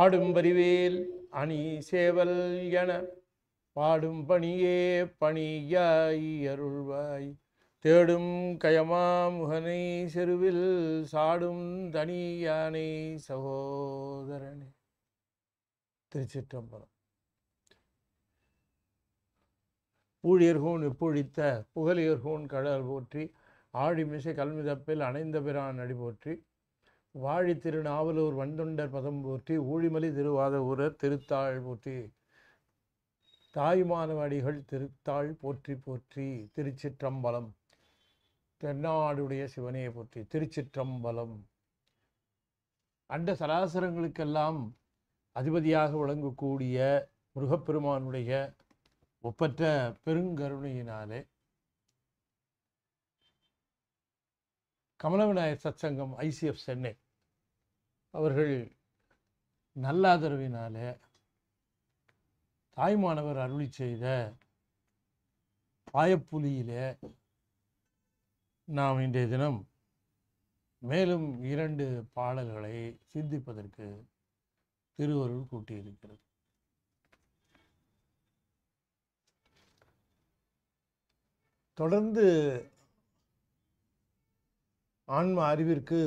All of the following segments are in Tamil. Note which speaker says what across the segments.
Speaker 1: ஆடும்பரிவேல் அணி சேவல் என பாடும் பணியே பணியாய் அருள்வாய் தேடும் கயமா முகனை செருவில் சாடும் தனி யானை சகோதரனே திருச்சிற்றம்பலம் ஊழியர்கோன் இப்பொழித்த புகழியர்கோன் கடல் போற்றி ஆழிமிசை கல்மிதப்பில் அணைந்த பிரான் அடி போற்றி வாழி திருநாவலூர் வந்தொண்டர் பதம் போற்றி ஊழிமலை திருவாத ஊரர் திருத்தாள் போற்றி தாய்மானவடிகள் திருத்தாள் போற்றி போற்றி திருச்சிற்றம்பலம் தென்னாடுடைய சிவனையை போற்றி திருச்சிற்றம்பலம் அண்ட சராசரங்களுக்கெல்லாம் அதிபதியாக விளங்கக்கூடிய முருகப்பெருமானுடைய ஒப்பற்ற பெருங்கருணையினாலே கமலவிநாயகர் சச்சங்கம் ஐசிஎஃப் சென்னை அவர்கள் நல்லாதரவினாலே தாய்மானவர் அருளி செய்த பாயப்புலியிலே நாம் இன்றைய தினம் மேலும் இரண்டு பாடல்களை சிந்திப்பதற்கு திருவருள் கூட்டியிருக்கிறது தொடர்ந்து ஆன்ம அறிவிற்கு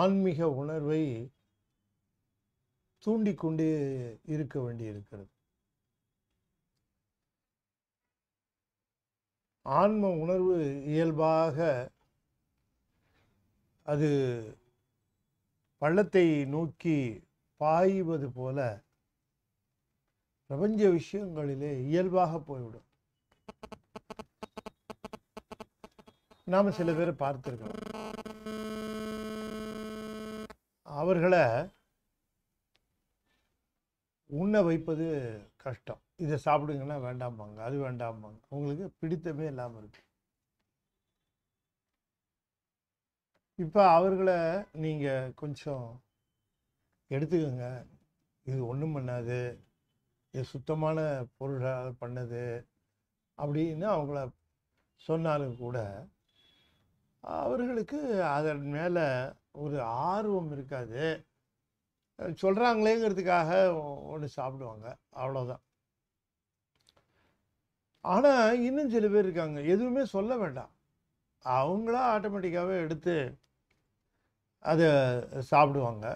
Speaker 1: ஆன்மீக உணர்வை தூண்டிக்கொண்டு இருக்க வேண்டியிருக்கிறது ஆன்ம உணர்வு இயல்பாக அது பள்ளத்தை நோக்கி பாய்வது போல பிரபஞ்ச விஷயங்களிலே இயல்பாக போய்விடும் நாம் சில பேரை பார்த்துருக்கோம் அவர்களை உண்ண வைப்பது கஷ்டம் இதை சாப்பிடுங்கன்னா வேண்டாம்பாங்க அது வேண்டாம்பாங்க உங்களுக்கு பிடித்தமே இல்லாமல் இருக்கு இப்போ அவர்களை நீங்கள் கொஞ்சம் எடுத்துக்கோங்க இது ஒன்றும் பண்ணாது இது சுத்தமான பொருளாக பண்ணது அப்படின்னு அவங்கள சொன்னாலும் கூட அவர்களுக்கு அதன் மேலே ஒரு ஆர்வம் இருக்காது சொல்கிறாங்களேங்கிறதுக்காக ஒன்று சாப்பிடுவாங்க அவ்வளோதான் ஆனால் இன்னும் சில பேர் இருக்காங்க எதுவுமே சொல்ல வேண்டாம் அவங்களா ஆட்டோமேட்டிக்காகவே எடுத்து அதை சாப்பிடுவாங்க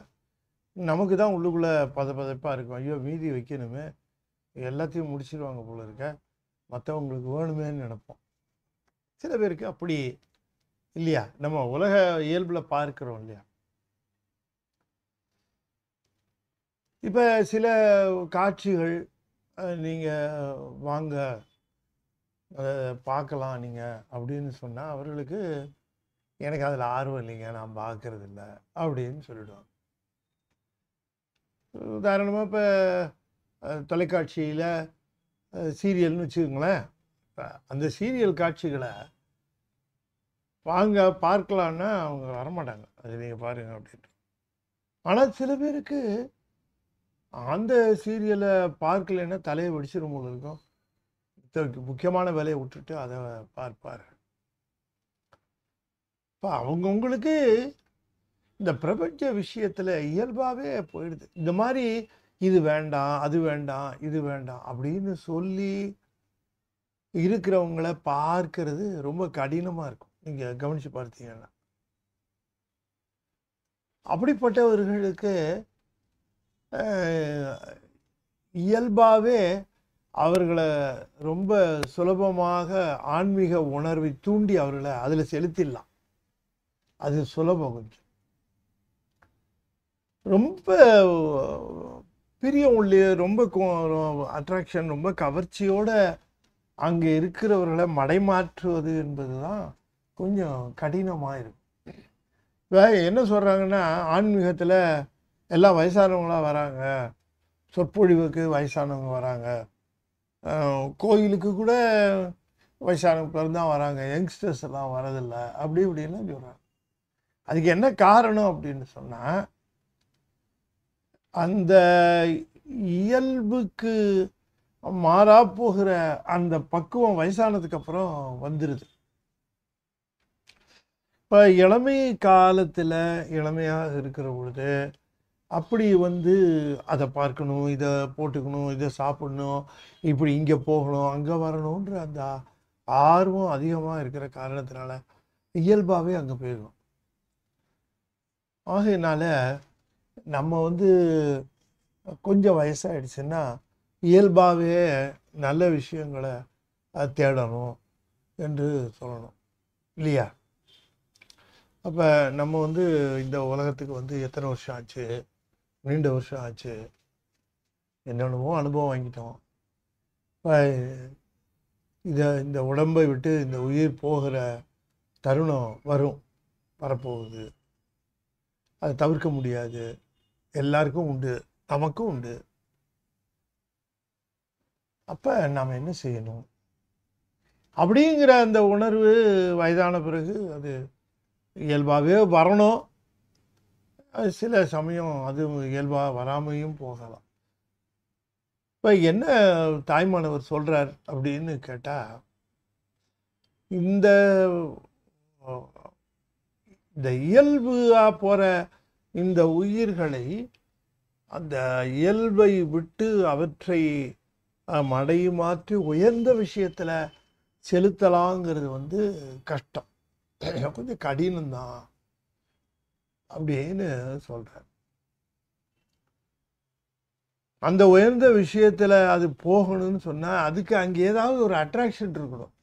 Speaker 1: நமக்கு தான் உள்ளுக்குள்ளே பத பதப்பாக இருக்கும் ஐயோ மீதி வைக்கணுமே எல்லாத்தையும் முடிச்சிடுவாங்க போல இருக்க மற்றவங்களுக்கு வேணுமேன்னு நினப்போம் சில பேருக்கு அப்படி இல்லையா நம்ம உலக இயல்பில் பார்க்கிறோம் இல்லையா இப்போ சில காட்சிகள் நீங்கள் வாங்க அதை பார்க்கலாம் நீங்கள் அப்படின்னு சொன்னால் அவர்களுக்கு எனக்கு அதில் ஆர்வம் இல்லைங்க நான் பார்க்கறது இல்லை அப்படின்னு சொல்லிடுவாங்க உதாரணமாக இப்போ தொலைக்காட்சியில் சீரியல்னு வச்சுக்கோங்களேன் அந்த சீரியல் காட்சிகளை வாங்க பார்க்கலான்னா அவங்க வரமாட்டாங்க அது நீங்கள் பாருங்கள் அப்படின்ட்டு ஆனால் சில பேருக்கு அந்த சீரியலை பார்க்கலன்னா தலையை வெடிச்சிடும் போல இருக்கும் முக்கியமான வேலையை விட்டுட்டு அதை பார்ப்பார் இப்போ அவங்கவுங்களுக்கு இந்த பிரபஞ்ச விஷயத்தில் இயல்பாகவே போயிடுது இந்த மாதிரி இது வேண்டாம் அது வேண்டாம் இது வேண்டாம் அப்படின்னு சொல்லி இருக்கிறவங்கள பார்க்கறது ரொம்ப கடினமாக இருக்கும் நீங்கள் கவனித்து பார்த்தீங்கன்னா அப்படிப்பட்டவர்களுக்கு இயல்பாகவே அவர்களை ரொம்ப சுலபமாக ஆன்மீக உணர்வை தூண்டி அவர்களை அதில் செலுத்திடலாம் அது சுலபம் கொஞ்சம் ரொம்ப பிரியம் உள்ளே ரொம்ப அட்ராக்ஷன் ரொம்ப கவர்ச்சியோடு அங்கே இருக்கிறவர்களை மடைமாற்றுவது என்பது தான் கொஞ்சம் கடினமாக இருக்கும் இப்போ என்ன சொல்கிறாங்கன்னா ஆன்மீகத்தில் எல்லாம் வயசானவங்களாம் வராங்க சொற்பொழிவுக்கு வயசானவங்க வராங்க கோயிலுக்கு கூட வயசானவங்க தான் வராங்க யங்ஸ்டர்ஸ் எல்லாம் வரதில்ல அப்படி இப்படின்லாம் சொல்கிறாங்க அதுக்கு என்ன காரணம் அப்படின்னு சொன்னால் அந்த இயல்புக்கு மாறா போகிற அந்த பக்குவம் வயசானதுக்கப்புறம் வந்துடுது இப்போ இளமை காலத்தில் இளமையாக இருக்கிற பொழுது அப்படி வந்து அதை பார்க்கணும் இதை போட்டுக்கணும் இதை சாப்பிடணும் இப்படி இங்கே போகணும் அங்கே வரணுன்ற அந்த ஆர்வம் அதிகமாக இருக்கிற காரணத்தினால இயல்பாகவே அங்கே போயிடும் ஆகையினால நம்ம வந்து கொஞ்சம் வயசாகிடுச்சுன்னா இயல்பாகவே நல்ல விஷயங்களை தேடணும் என்று சொல்லணும் இல்லையா அப்போ நம்ம வந்து இந்த உலகத்துக்கு வந்து எத்தனை வருஷம் ஆச்சு நீண்ட வருஷம் ஆச்சு என்னென்னவோ அனுபவம் வாங்கிட்டோம் இப்போ இதை இந்த உடம்பை விட்டு இந்த உயிர் போகிற தருணம் வரும் வரப்போகுது அதை தவிர்க்க முடியாது எல்லாருக்கும் உண்டு நமக்கும் உண்டு அப்போ நாம் என்ன செய்யணும் அப்படிங்கிற அந்த உணர்வு வயதான பிறகு அது இயல்பாகவே வரணும் சில சமயம் அது இயல்பாக வராமையும் போகலாம் இப்போ என்ன தாய்மானவர் சொல்கிறார் அப்படின்னு கேட்டால் இந்த இந்த இயல்புவாக போகிற இந்த உயிர்களை அந்த இயல்பை விட்டு அவற்றை மடையை மாற்றி உயர்ந்த விஷயத்தில் செலுத்தலாங்கிறது வந்து கஷ்டம் கொஞ்சம் கடினம்தான் அப்படின்னு சொல்கிறார் அந்த உயர்ந்த விஷயத்தில் அது போகணும்னு சொன்னால் அதுக்கு அங்கே ஏதாவது ஒரு அட்ராக்ஷன் இருக்கணும்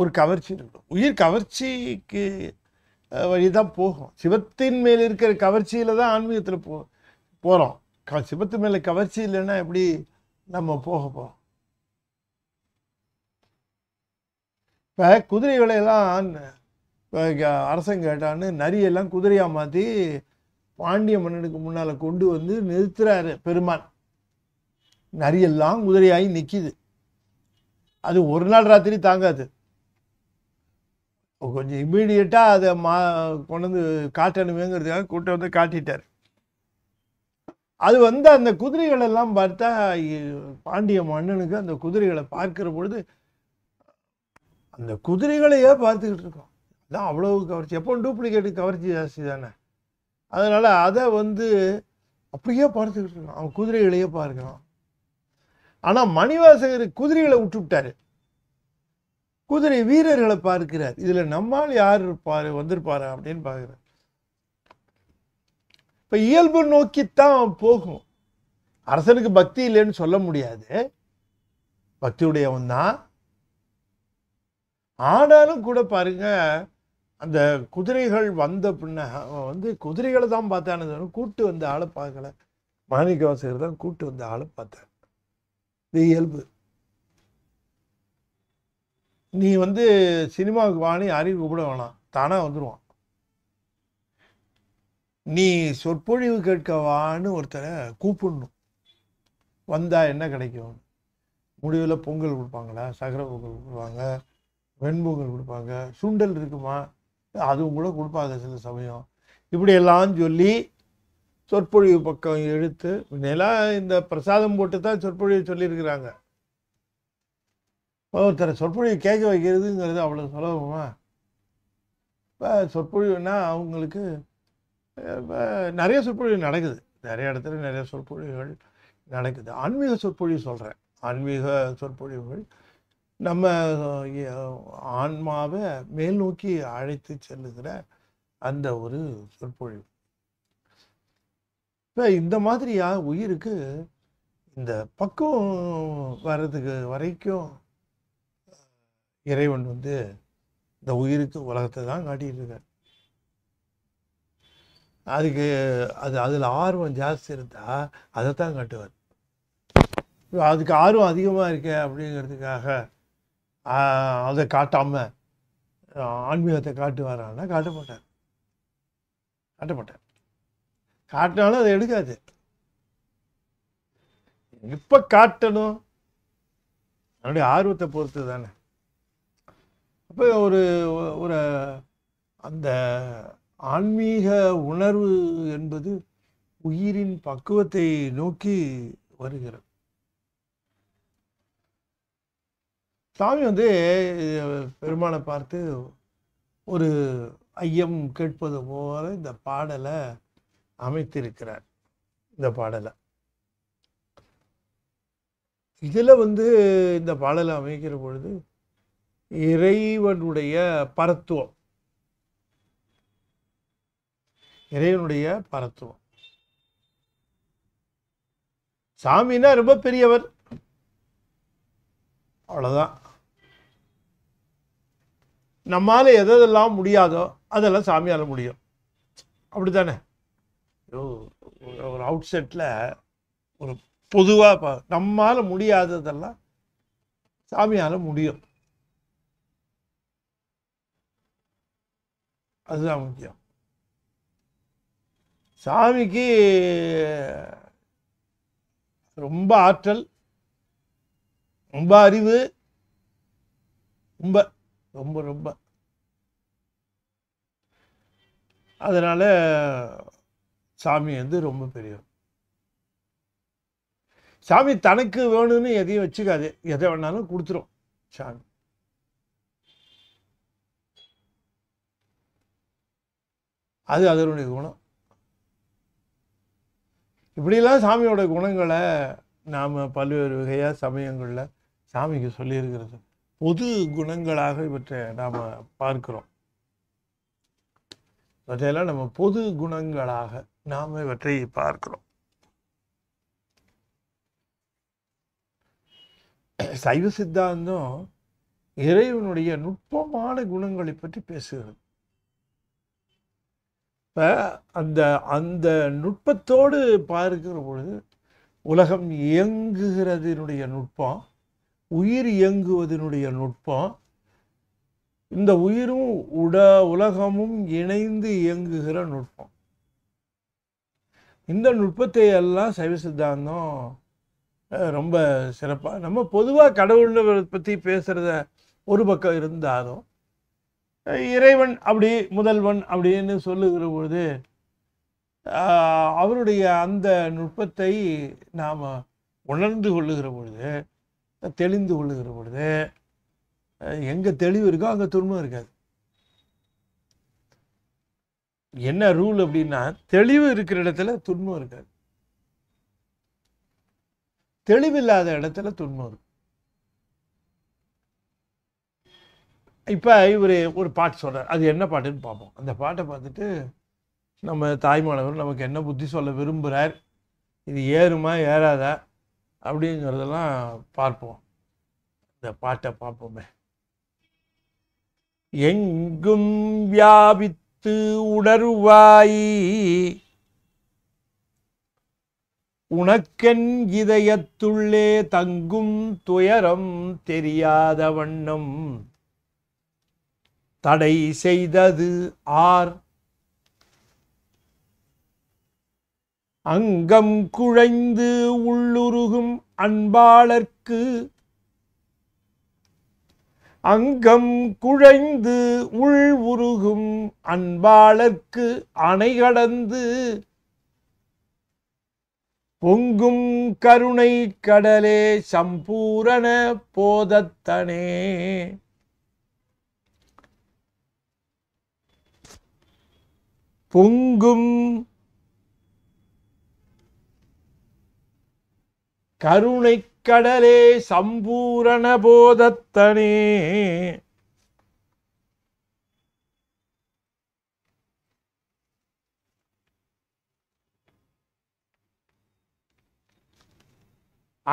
Speaker 1: ஒரு கவர்ச்சி இருக்கணும் உயிர் கவர்ச்சிக்கு வழி தான் போகும் சிவத்தின் மேல் இருக்கிற கவர்ச்சியில் தான் ஆன்மீகத்தில் போ போகிறோம் க சிவத்து மேலே கவர்ச்சி இல்லைன்னா எப்படி நம்ம போக போகிறோம் இப்போ குதிரை விலையெல்லாம் அரசன் கேட்டான்னு நரியெல்லாம் குதிரையாக மாற்றி பாண்டிய மன்னனுக்கு முன்னால் கொண்டு வந்து நிறுத்துறாரு பெருமான் நரியெல்லாம் குதிரையாகி நிற்கிது அது ஒரு நாள் ராத்திரி தாங்காது கொஞ்சம் இம்மீடியட்டாக அதை மா கொண்டு வந்து காட்டணுமேங்கிறதுக்காக கூட்டம் வந்து காட்டிட்டார் அது வந்து அந்த குதிரைகளெல்லாம் பார்த்தா பாண்டிய மன்னனுக்கு அந்த குதிரைகளை பார்க்கிற பொழுது அந்த குதிரைகளையே பார்த்துக்கிட்டு இருக்கோம் அதான் அவ்வளோ கவர்ச்சி எப்போ டூப்ளிகேட்டு கவர்ச்சி ஜாஸ்தி தானே அதனால் அதை வந்து அப்படியே பார்த்துக்கிட்டு இருக்கோம் அவன் குதிரைகளையே பார்க்கணும் ஆனால் மணிவாசகர் குதிரைகளை விட்டுவிட்டாரு குதிரை வீரர்களை பார்க்கிறார் இதில் நம்மால் யார் இருப்பார் வந்திருப்பார் அப்படின்னு பார்க்குறார் இப்போ இயல்பு நோக்கித்தான் போகும் அரசனுக்கு பக்தி இல்லைன்னு சொல்ல முடியாது பக்தியுடையவன் தான் ஆனாலும் கூட பாருங்கள் அந்த குதிரைகள் வந்த பின்ன வந்து குதிரைகளை தான் பார்த்தானு கூட்டு வந்த ஆளை பார்க்கல வாசகர் தான் கூட்டு வந்த ஆளை பார்த்தேன் இது இயல்பு நீ வந்து சினிமாவுக்கு வாணி அறிவு கூப்பிட வேணாம் தானாக வந்துடுவான் நீ சொற்பொழிவு கேட்கவான்னு ஒருத்தரை கூப்பிடணும் வந்தால் என்ன கிடைக்கும் முடிவில் பொங்கல் கொடுப்பாங்களா சகர பொங்கல் கொடுப்பாங்க வெண்பொங்கல் கொடுப்பாங்க சுண்டல் இருக்குமா அதுவும் கூட கொடுப்பாங்க சில சமயம் இப்படியெல்லாம் சொல்லி சொற்பொழிவு பக்கம் எடுத்து முன்னெல்லாம் இந்த பிரசாதம் போட்டு தான் சொற்பொழிவு சொல்லியிருக்கிறாங்க ஒருத்தர் சொற்பொழிவு கேட்க வைக்கிறதுங்கிறது அவ்வளோ சுலபமா இப்போ சொற்பொழிவுனா அவங்களுக்கு நிறைய சொற்பொழிவு நடக்குது நிறைய இடத்துல நிறைய சொற்பொழிவுகள் நடக்குது ஆன்மீக சொற்பொழிவு சொல்கிறேன் ஆன்மீக சொற்பொழிவுகள் நம்ம ஆன்மாவை மேல் நோக்கி அழைத்து செல்லுகிற அந்த ஒரு சொற்பொழிவு இப்போ இந்த மாதிரியா உயிருக்கு இந்த பக்கம் வர்றதுக்கு வரைக்கும் இறைவன் வந்து இந்த உயிருக்கு உலகத்தை தான் காட்டிகிட்டு இருக்கார் அதுக்கு அது அதில் ஆர்வம் ஜாஸ்தி இருந்தால் அதைத்தான் காட்டுவார் அதுக்கு ஆர்வம் அதிகமாக இருக்க அப்படிங்கிறதுக்காக அதை காட்டாமல் ஆன்மீகத்தை காட்டுவாரான்னா காட்ட மாட்டார் காட்ட மாட்டார் காட்டினாலும் அதை எடுக்காது எப்போ காட்டணும் அதனுடைய ஆர்வத்தை பொறுத்து தானே அப்போ ஒரு ஒரு அந்த ஆன்மீக உணர்வு என்பது உயிரின் பக்குவத்தை நோக்கி வருகிறது சாமி வந்து பெருமானை பார்த்து ஒரு ஐயம் கேட்பது போல இந்த பாடலை அமைத்திருக்கிறார் இந்த பாடலை இதில் வந்து இந்த பாடலை அமைக்கிற பொழுது இறைவனுடைய பரத்துவம் இறைவனுடைய பரத்துவம் சாமின்னா ரொம்ப பெரியவர் அவ்வளோதான் நம்மால் எதெல்லாம் முடியாதோ அதெல்லாம் சாமியால் முடியும் அப்படி தானே ஒரு அவுட் செட்டில் ஒரு பொதுவாக நம்மால் முடியாததெல்லாம் சாமியால் முடியும் அதுதான் முக்கியம் சாமிக்கு ரொம்ப ஆற்றல் ரொம்ப அறிவு ரொம்ப ரொம்ப ரொம்ப அதனால் சாமி வந்து ரொம்ப பெரியவர் சாமி தனக்கு வேணும்னு எதையும் வச்சுக்காது எதை வேணாலும் கொடுத்துரும் சாமி அது அதனுடைய குணம் இப்படிலாம் சாமியோட குணங்களை நாம் பல்வேறு வகையாக சமயங்களில் சாமிக்கு சொல்லியிருக்கிறது பொது குணங்களாக இவற்றை நாம் பார்க்கிறோம் இவற்றையெல்லாம் நம்ம பொது குணங்களாக நாம் இவற்றை பார்க்கிறோம் சைவ சித்தாந்தம் இறைவனுடைய நுட்பமான குணங்களை பற்றி பேசுகிறது இப்போ அந்த அந்த நுட்பத்தோடு பார்க்கிற பொழுது உலகம் இயங்குகிறதுனுடைய நுட்பம் உயிர் இயங்குவதனுடைய நுட்பம் இந்த உயிரும் உட உலகமும் இணைந்து இயங்குகிற நுட்பம் இந்த நுட்பத்தை எல்லாம் சைவ சித்தாந்தம் ரொம்ப சிறப்பாக நம்ம பொதுவாக கடவுள் பற்றி பேசுகிறத ஒரு பக்கம் இருந்தாலும் இறைவன் அப்படி முதல்வன் அப்படின்னு சொல்லுகிற பொழுது அவருடைய அந்த நுட்பத்தை நாம் உணர்ந்து கொள்ளுகிற பொழுது தெளிந்து கொள்ளுகிற பொழுது எங்கே தெளிவு இருக்கோ அங்கே துன்பம் இருக்காது என்ன ரூல் அப்படின்னா தெளிவு இருக்கிற இடத்துல துன்பம் இருக்காது தெளிவில்லாத இடத்துல துன்பம் இருக்கும் இப்போ இவர் ஒரு பாட்டு சொல்கிறார் அது என்ன பாட்டுன்னு பார்ப்போம் அந்த பாட்டை பார்த்துட்டு நம்ம தாய்மானவர் நமக்கு என்ன புத்தி சொல்ல விரும்புகிறார் இது ஏறுமா ஏறாதா அப்படிங்கிறதெல்லாம் பார்ப்போம் இந்த பாட்டை பார்ப்போமே எங்கும் வியாபித்து உணர்வாய் உனக்கென் இதயத்துள்ளே தங்கும் துயரம் தெரியாத வண்ணம் தடை செய்தது ஆர் அங்கம் குழைந்து உள்ளுருகும் அன்பாளர்க்கு அங்கம் குழைந்து உள் உருகும் அன்பாளர்க்கு அணை கடந்து பொங்கும் கருணை கடலே சம்பூரண போதத்தனே பொங்கும் கருணை கடலே சம்பூரண போதத்தனே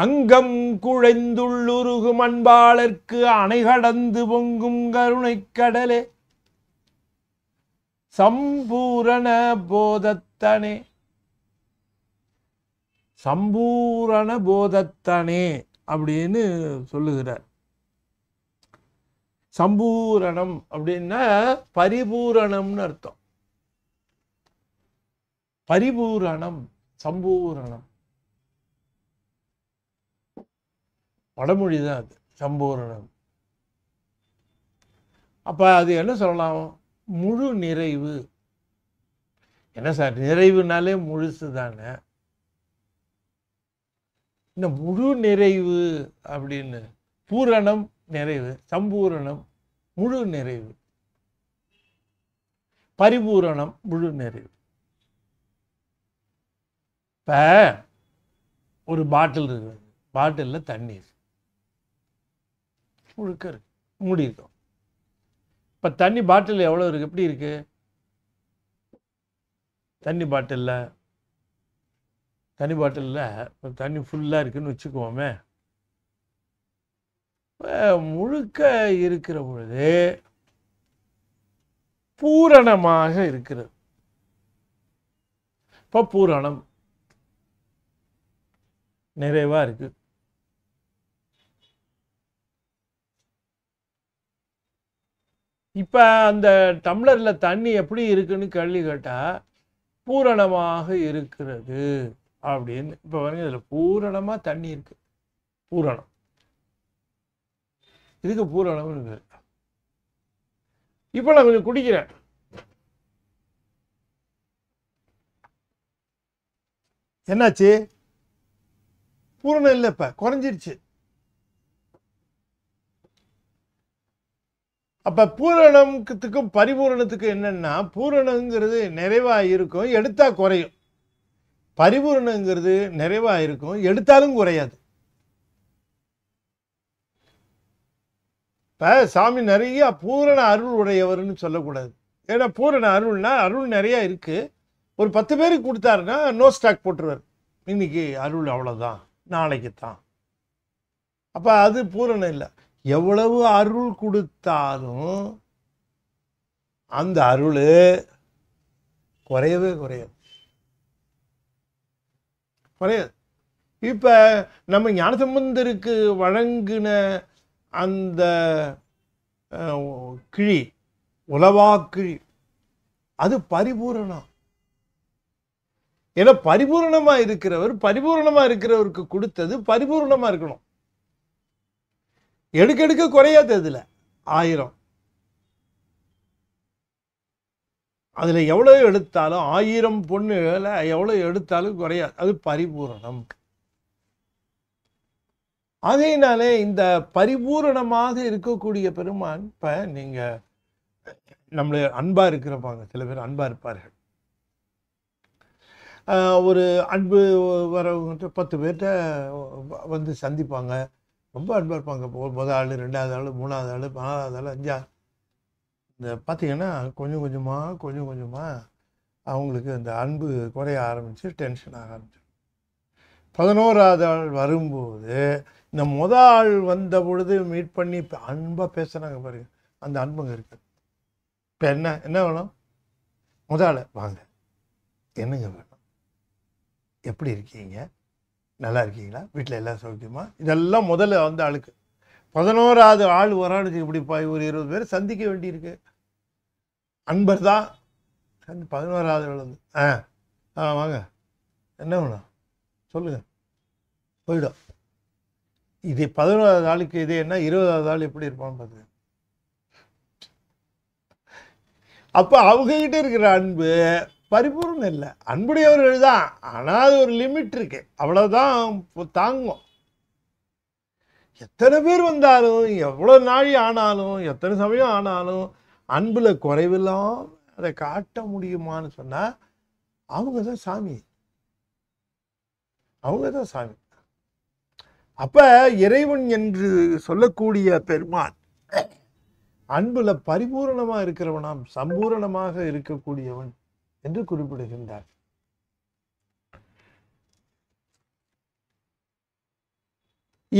Speaker 1: அங்கம் குழைந்துள்ளுருகும் அன்பாளர்க்கு அணை கடந்து பொங்கும் கருணை கடலே சம்பூரண போதத்தனே சம்பூரண போதத்தனே அப்படின்னு சொல்லுகிறார் சம்பூரணம் அப்படின்னா பரிபூரணம்னு அர்த்தம் பரிபூரணம் சம்பூரணம் வடமொழி தான் அது சம்பூரணம் அப்போ அது என்ன சொல்லலாம் முழு நிறைவு என்ன சார் நிறைவுனாலே முழுசு தானே இந்த முழு நிறைவு அப்படின்னு பூரணம் நிறைவு சம்பூரணம் முழு நிறைவு பரிபூரணம் முழு நிறைவு இப்போ ஒரு பாட்டில் இருக்குது பாட்டிலில் தண்ணீர் முழுக்க இருக்கு மூடி இருக்கும் இப்போ தண்ணி பாட்டில் எவ்வளோ இருக்குது எப்படி இருக்குது தண்ணி பாட்டிலில் தண்ணி பாட்டிலில் இப்போ தண்ணி ஃபுல்லாக இருக்குதுன்னு வச்சுக்குவோமே முழுக்க இருக்கிற பொழுது பூரணமாக இருக்கிறது இப்போ பூரணம் நிறைவாக இருக்கு இப்போ அந்த டம்ளரில் தண்ணி எப்படி இருக்குன்னு கேள்வி கேட்டால் பூரணமாக இருக்கிறது அப்படின்னு இப்போ வரைக்கும் இதில் பூரணமாக தண்ணி இருக்கு பூரணம் இதுக்கு பூரணம் இருக்குது இப்போ நான் கொஞ்சம் குடிக்கிறேன் என்னாச்சு பூரணம் இல்லை இப்போ குறைஞ்சிருச்சு அப்போ பூரணத்துக்கும் பரிபூரணத்துக்கும் என்னென்னா பூரணங்கிறது நிறைவாக இருக்கும் எடுத்தால் குறையும் பரிபூர்ணங்கிறது நிறைவாக இருக்கும் எடுத்தாலும் குறையாது இப்போ சாமி நிறைய பூரண அருள் உடையவர்னு சொல்லக்கூடாது ஏன்னா பூரண அருள்னா அருள் நிறையா இருக்குது ஒரு பத்து பேருக்கு கொடுத்தாருன்னா நோ ஸ்டாக் போட்டுருவார் இன்னைக்கு அருள் அவ்வளோதான் நாளைக்கு தான் அப்போ அது பூரணம் இல்லை எவ்வளவு அருள் கொடுத்தாலும் அந்த அருள் குறையவே குறையாது குறையாது இப்போ நம்ம ஞானசம்பந்தருக்கு வழங்கின அந்த கிழி உலவா கிழி அது பரிபூரணம் ஏன்னா பரிபூரணமாக இருக்கிறவர் பரிபூரணமாக இருக்கிறவருக்கு கொடுத்தது பரிபூரணமாக இருக்கணும் எடுக்க எடுக்க குறையாது அதில் ஆயிரம் அதில் எவ்வளோ எடுத்தாலும் ஆயிரம் பொண்ணுகளை எவ்வளோ எடுத்தாலும் குறையாது அது பரிபூரணம் அதையினாலே இந்த பரிபூரணமாக இருக்கக்கூடிய பெருமான் இப்போ நீங்கள் நம்மளே அன்பாக இருக்கிறப்பாங்க சில பேர் அன்பாக இருப்பார்கள் ஒரு அன்பு வரவங்கிட்ட பத்து பேர்கிட்ட வந்து சந்திப்பாங்க ரொம்ப அன்பாக இருப்பாங்க முதல் ஆள் ரெண்டாவது ஆள் மூணாவது ஆள் நாலாவது ஆள் அஞ்சாவது இந்த பார்த்திங்கன்னா கொஞ்சம் கொஞ்சமாக கொஞ்சம் கொஞ்சமாக அவங்களுக்கு அந்த அன்பு குறைய ஆரம்பித்து டென்ஷன் ஆக ஆரம்பிச்சு பதினோராவது ஆள் வரும்போது இந்த முத ஆள் வந்த பொழுது மீட் பண்ணி இப்போ அன்பாக பேசுகிறாங்க பாருங்க அந்த அன்புங்க இருக்குது இப்போ என்ன என்ன வேணும் முத ஆள் வாங்க என்னங்க வேணும் எப்படி இருக்கீங்க நல்லா இருக்கீங்களா வீட்டில் எல்லாம் சௌக்கியமாக இதெல்லாம் முதல்ல வந்த ஆளுக்கு பதினோராவது ஆள் வரானுக்கு இப்படி ஒரு இருபது பேர் சந்திக்க வேண்டியிருக்கு அன்பர் தான் பதினோராவது விழுந்து ஆ ஆ வாங்க என்ன வேணும் சொல்லுங்கள் போயிடும் இது பதினோராவது ஆளுக்கு இது என்ன இருபதாவது ஆள் எப்படி இருப்பான்னு பார்த்துக்க அப்போ அவங்கக்கிட்ட இருக்கிற அன்பு பரிபூர்ணம் இல்லை அன்புடையவர்கள் தான் ஆனால் அது ஒரு லிமிட் இருக்கு அவ்வளோதான் தாங்கும் எத்தனை பேர் வந்தாலும் எவ்வளோ நாழி ஆனாலும் எத்தனை சமயம் ஆனாலும் அன்பில் குறைவில்லாம அதை காட்ட முடியுமான்னு சொன்னால் அவங்க தான் சாமி அவங்க தான் சாமி அப்போ இறைவன் என்று சொல்லக்கூடிய பெருமான் அன்புல பரிபூரணமாக இருக்கிறவனாம் சம்பூரணமாக இருக்கக்கூடியவன் என்று குறிப்பிடுகின்றார்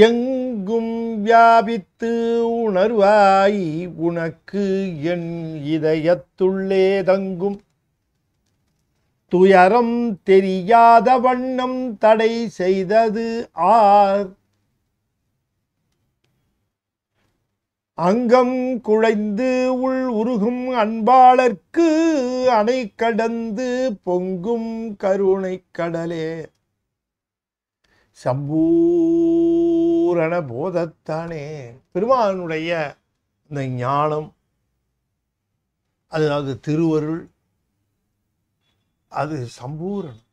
Speaker 1: எங்கும் வியாபித்து உணர்வாய் உனக்கு என் இதயத்துள்ளே தங்கும் துயரம் தெரியாத வண்ணம் தடை செய்தது ஆர் அங்கம் குழைந்து உள் உருகும் அன்பாளர்க்கு அணை கடந்து பொங்கும் கருணை கடலே சம்பூரண போதத்தானே பெருமானுடைய இந்த ஞானம் அதாவது திருவருள் அது சம்பூரணம்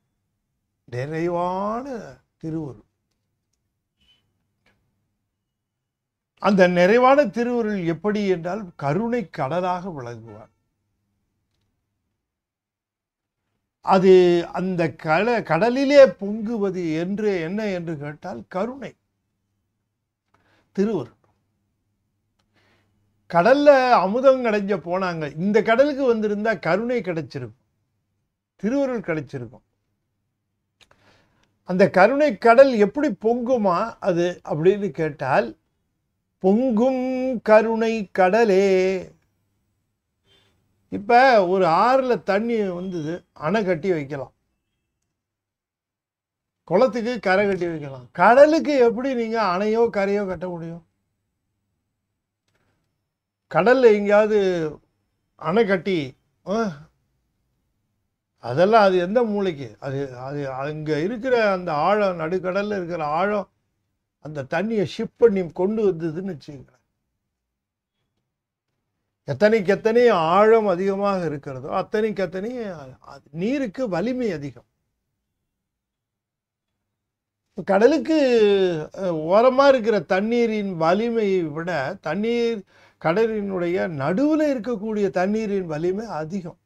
Speaker 1: நிறைவான திருவருள் அந்த நிறைவான திருவருள் எப்படி என்றால் கருணை கடலாக விளங்குவார் அது அந்த கல கடலிலே பொங்குவது என்று என்ன என்று கேட்டால் கருணை திருவர் கடல்ல அமுதம் கிடைஞ்ச போனாங்க இந்த கடலுக்கு வந்திருந்தா கருணை கிடைச்சிருக்கும் திருவருள் கிடைச்சிருக்கும் அந்த கருணை கடல் எப்படி பொங்குமா அது அப்படின்னு கேட்டால் பொங்கும் கருணை கடலே இப்போ ஒரு ஆறில் தண்ணி வந்து அணை கட்டி வைக்கலாம் குளத்துக்கு கரை கட்டி வைக்கலாம் கடலுக்கு எப்படி நீங்கள் அணையோ கரையோ கட்ட முடியும் கடலில் எங்கேயாவது அணை கட்டி அதெல்லாம் அது எந்த மூளைக்கு அது அது அங்கே இருக்கிற அந்த ஆழம் நடுக்கடலில் இருக்கிற ஆழம் அந்த தண்ணியை ஷிப் பண்ணி கொண்டு வந்ததுன்னு வச்சுக்கிறேன் எத்தனைக்கு எத்தனை ஆழம் அதிகமாக இருக்கிறதோ அத்தனைக்கு அத்தனை நீருக்கு வலிமை அதிகம் கடலுக்கு ஓரமாக இருக்கிற தண்ணீரின் வலிமையை விட தண்ணீர் கடலினுடைய நடுவில் இருக்கக்கூடிய தண்ணீரின் வலிமை அதிகம்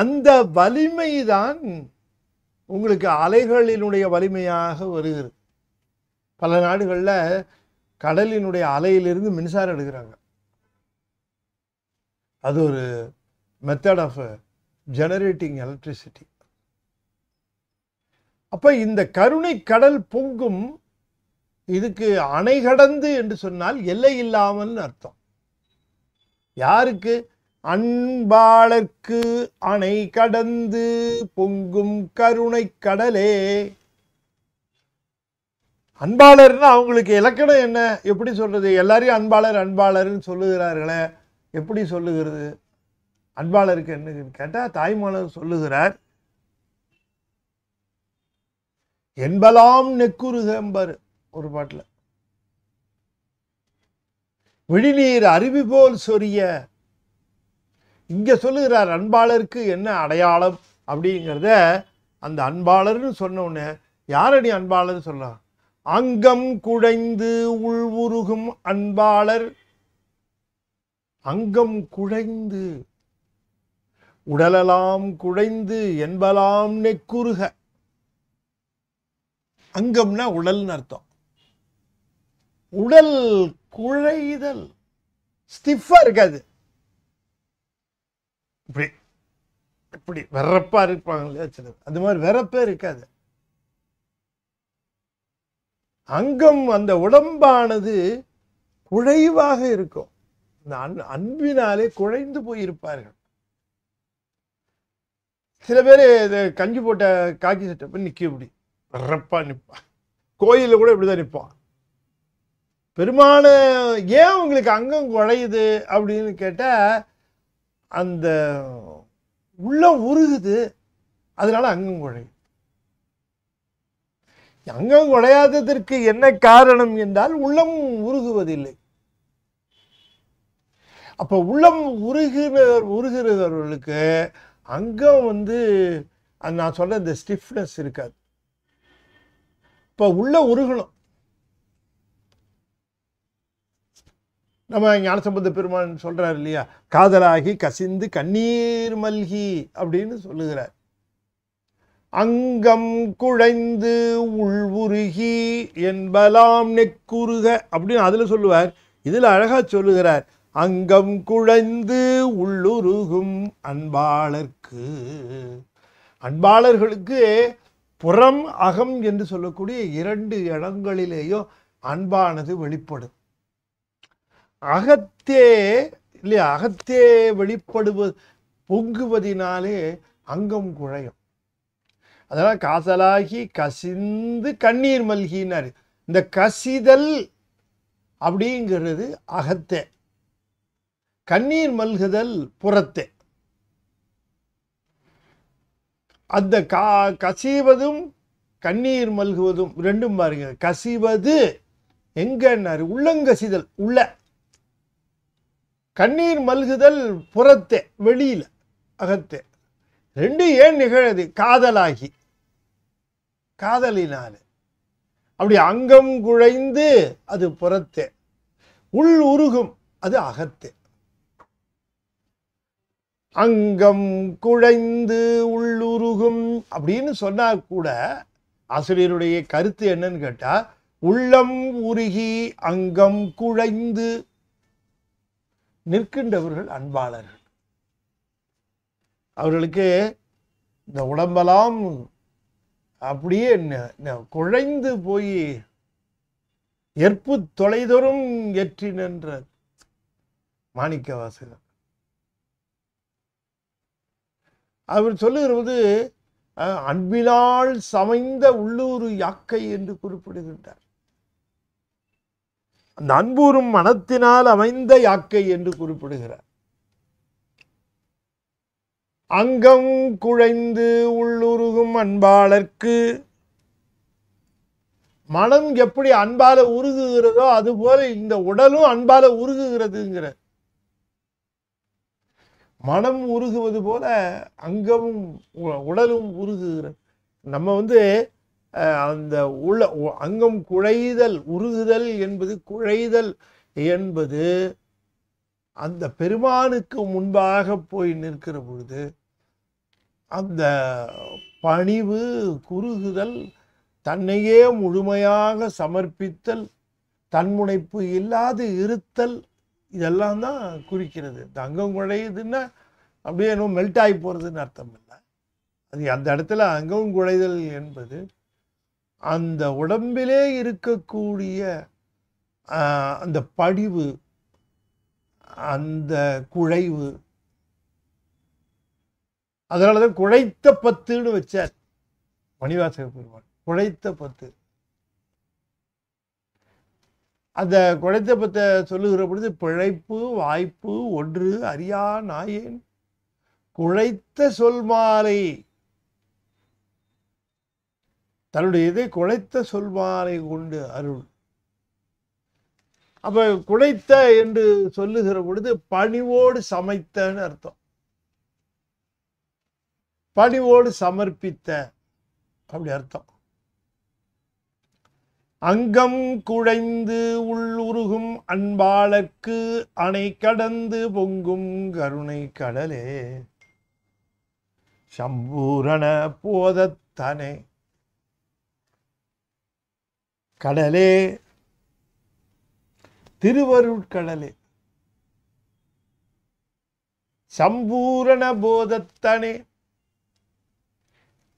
Speaker 1: அந்த வலிமை தான் உங்களுக்கு அலைகளினுடைய வலிமையாக வருகிறது பல நாடுகளில் கடலினுடைய அலையிலிருந்து மின்சாரம் எடுக்கிறாங்க அது ஒரு மெத்தட் ஆஃப் ஜெனரேட்டிங் எலக்ட்ரிசிட்டி அப்போ இந்த கருணை கடல் பொங்கும் இதுக்கு அணை கடந்து என்று சொன்னால் எல்லை இல்லாமல் அர்த்தம் யாருக்கு அன்பாளர்க்கு அணை கடந்து பொங்கும் கருணை கடலே அன்பாளர்னா அவங்களுக்கு இலக்கணம் என்ன எப்படி சொல்றது எல்லாரையும் அன்பாளர் அன்பாளர்னு சொல்லுகிறார்களே எப்படி சொல்லுகிறது அன்பாளருக்கு என்ன கேட்டால் தாய்மாலர் சொல்லுகிறார் என்பலாம் நெக்குருகம்பார் ஒரு பாட்டில் விழிநீர் அருவி போல் சொரிய இங்கே சொல்லுகிறார் அன்பாளருக்கு என்ன அடையாளம் அப்படிங்கிறத அந்த அன்பாளர்னு சொன்னோடனே யாரடி அன்பாளர்னு சொல்லலாம் அங்கம் குழைந்து உள்வுருகும் அன்பாளர் அங்கம் குழைந்து உடலெல்லாம் குழைந்து என்பலாம் நெக்குறுக அங்கம்னா உடல்னு அர்த்தம் உடல் குழைதல் ஸ்டிஃபா இருக்காது இப்படி இப்படி வெறப்பா இருப்பாங்க இல்லையா சிலர் அது மாதிரி வெறப்பே இருக்காது அங்கம் அந்த உடம்பானது குழைவாக இருக்கும் இந்த அன் அன்பினாலே குழைந்து போயிருப்பார்கள் சில பேர் இது கஞ்சி போட்ட காக்கி சட்டை போய் நிற்க இப்படி ரப்பா நிற்பான் கோயிலில் கூட இப்படி தான் நிற்பான் பெருமான ஏன் உங்களுக்கு அங்கம் குழையுது அப்படின்னு கேட்டால் அந்த உள்ள உருகுது அதனால அங்கம் குழையுது அங்கம் குழையாததற்கு என்ன காரணம் என்றால் உள்ளம் உருகுவதில்லை அப்போ உள்ளம் உருகிற உருகிறவர்களுக்கு அங்கம் வந்து நான் சொல்ல இந்த ஸ்டிஃப்னஸ் இருக்காது இப்போ உள்ள உருகணும் நம்ம ஞானசம்பந்த பெருமான் சொல்கிறார் இல்லையா காதலாகி கசிந்து கண்ணீர் மல்கி அப்படின்னு சொல்லுகிறார் அங்கம் குழைந்து உள்வுருகி என்பலாம் நெக்குருக அப்படின்னு அதில் சொல்லுவார் இதில் அழகாக சொல்லுகிறார் அங்கம் குழைந்து உள்ளுருகும் அன்பாளர்க்கு அன்பாளர்களுக்கு புறம் அகம் என்று சொல்லக்கூடிய இரண்டு இடங்களிலேயோ அன்பானது வெளிப்படும் அகத்தே இல்லையா அகத்தே வெளிப்படுவது பொங்குவதினாலே அங்கம் குழையும் அதனால் காசலாகி கசிந்து கண்ணீர் மல்கினார் இந்த கசிதல் அப்படிங்கிறது அகத்தே கண்ணீர் மல்குதல் புறத்தே அந்த கா கசிவதும் கண்ணீர் மல்குவதும் ரெண்டும் பாருங்க கசிவது எங்கன்னாரு உள்ளங்கசிதல் உள்ள கண்ணீர் மல்குதல் புறத்தே வெளியில் அகத்தே ரெண்டு ஏன் நிகழது காதலாகி காதலினால் அப்படி அங்கம் குழைந்து அது புறத்தே உள் உருகும் அது அகத்தே அங்கம் குழைந்து உள்ளுருகும் அப்படின்னு சொன்னால் கூட ஆசிரியருடைய கருத்து என்னன்னு கேட்டால் உள்ளம் உருகி அங்கம் குழைந்து நிற்கின்றவர்கள் அன்பாளர்கள் அவர்களுக்கு இந்த உடம்பெல்லாம் அப்படியே குழைந்து போய் எற்பு தொலைதொரும் எற்றி நின்றார் மாணிக்கவாசகர் அவர் சொல்லுகிறது அன்பினால் சமைந்த உள்ளூர் யாக்கை என்று குறிப்பிடுகின்றார் அந்த அன்பூரும் மனத்தினால் அமைந்த யாக்கை என்று குறிப்பிடுகிறார் அங்கம் குழைந்து உள்ளுருகும் அன்பாளர்க்கு மனம் எப்படி அன்பால உருகுகிறதோ அதுபோல இந்த உடலும் அன்பால உருகுகிறதுங்கிற மனம் உருகுவது போல அங்கமும் உடலும் உருகுகிறது நம்ம வந்து அந்த உள அங்கம் குழைதல் உருகுதல் என்பது குழைதல் என்பது அந்த பெருமானுக்கு முன்பாக போய் நிற்கிற பொழுது அந்த பணிவு குறுகுதல் தன்னையே முழுமையாக சமர்ப்பித்தல் தன்முனைப்பு இல்லாது இருத்தல் இதெல்லாம் தான் குறிக்கிறது தங்கம் குழையுதுன்னா அப்படியே இன்னும் மெல்ட் ஆகி போகிறதுன்னு அர்த்தம் இல்லை அது அந்த இடத்துல அங்கம் குழைதல் என்பது அந்த உடம்பிலே இருக்கக்கூடிய அந்த படிவு அந்த குழைவு அதனால தான் குழைத்த பத்துன்னு வச்சார் மணிவாசக பெருமாள் குழைத்த பத்து அந்த குழந்தை பற்ற சொல்லுகிற பொழுது பிழைப்பு வாய்ப்பு ஒன்று அறியா நாயேன் குழைத்த சொல் மாலை தன்னுடைய இதை குழைத்த சொல் மாலை கொண்டு அருள் அப்ப குழைத்த என்று சொல்லுகிற பொழுது பணிவோடு சமைத்தன்னு அர்த்தம் பணிவோடு சமர்ப்பித்த அப்படி அர்த்தம் அங்கம் குழைந்து உள்ளுருகும் அன்பாளர்க்கு அணை கடந்து பொங்கும் கருணை கடலே சம்பூரண போதத்தனே கடலே திருவருட்கடலே சம்பூரண போதத்தனே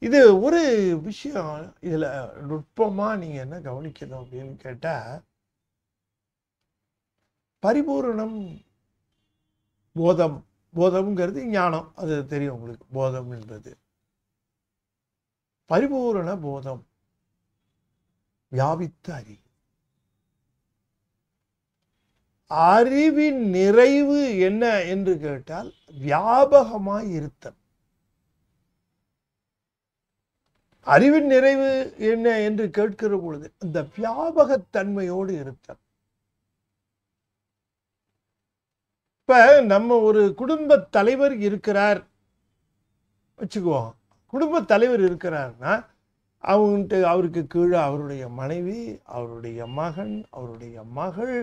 Speaker 1: இது ஒரு விஷயம் இதில் நுட்பமாக நீங்கள் என்ன கவனிக்கணும் அப்படின்னு கேட்டால் பரிபூரணம் போதம் போதம்ங்கிறது ஞானம் அது தெரியும் உங்களுக்கு போதம் என்பது பரிபூரண போதம் வியாபித்த அறிவு அறிவின் நிறைவு என்ன என்று கேட்டால் வியாபகமாய் இருத்தல் அறிவின் நிறைவு என்ன என்று கேட்கிற பொழுது அந்த வியாபகத்தன்மையோடு இருத்தல் இப்ப நம்ம ஒரு குடும்ப தலைவர் இருக்கிறார் வச்சுக்குவோம் குடும்ப தலைவர் இருக்கிறார்னா அவங்கள்ட்ட அவருக்கு கீழே அவருடைய மனைவி அவருடைய மகன் அவருடைய மகள்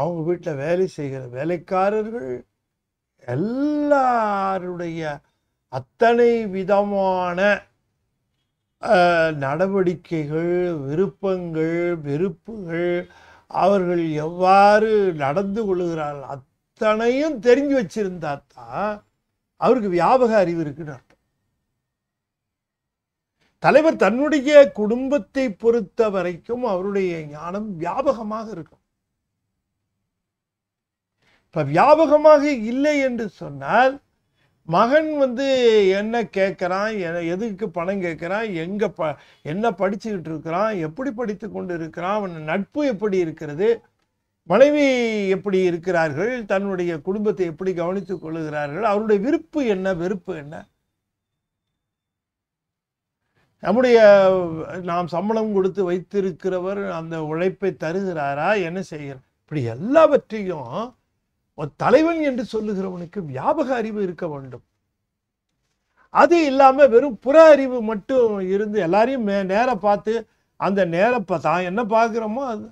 Speaker 1: அவங்க வீட்டில் வேலை செய்கிற வேலைக்காரர்கள் எல்லாருடைய அத்தனை விதமான நடவடிக்கைகள் விருப்பங்கள் வெறுப்புகள் அவர்கள் எவ்வாறு நடந்து கொள்கிறார்கள் அத்தனையும் தெரிஞ்சு வச்சிருந்தா தான் அவருக்கு வியாபக அறிவு இருக்குன்னு அர்த்தம் தலைவர் தன்னுடைய குடும்பத்தை பொறுத்த வரைக்கும் அவருடைய ஞானம் வியாபகமாக இருக்கும் இப்ப வியாபகமாக இல்லை என்று சொன்னால் மகன் வந்து என்ன கேட்குறான் எதுக்கு பணம் கேட்குறான் எங்கே ப என்ன படிச்சுக்கிட்டு இருக்கிறான் எப்படி படித்து கொண்டு இருக்கிறான் அவன் நட்பு எப்படி இருக்கிறது மனைவி எப்படி இருக்கிறார்கள் தன்னுடைய குடும்பத்தை எப்படி கவனித்துக் கொள்ளுகிறார்கள் அவருடைய விருப்பு என்ன வெறுப்பு என்ன நம்முடைய நாம் சம்பளம் கொடுத்து வைத்திருக்கிறவர் அந்த உழைப்பை தருகிறாரா என்ன செய்கிறார் இப்படி எல்லாவற்றையும் தலைவன் என்று சொல்லுகிறவனுக்கு வியாபக அறிவு இருக்க வேண்டும் அது இல்லாமல் வெறும் புற அறிவு மட்டும் இருந்து எல்லாரையும் நேரம் பார்த்து அந்த நேர தான் என்ன பார்க்குறோமோ அது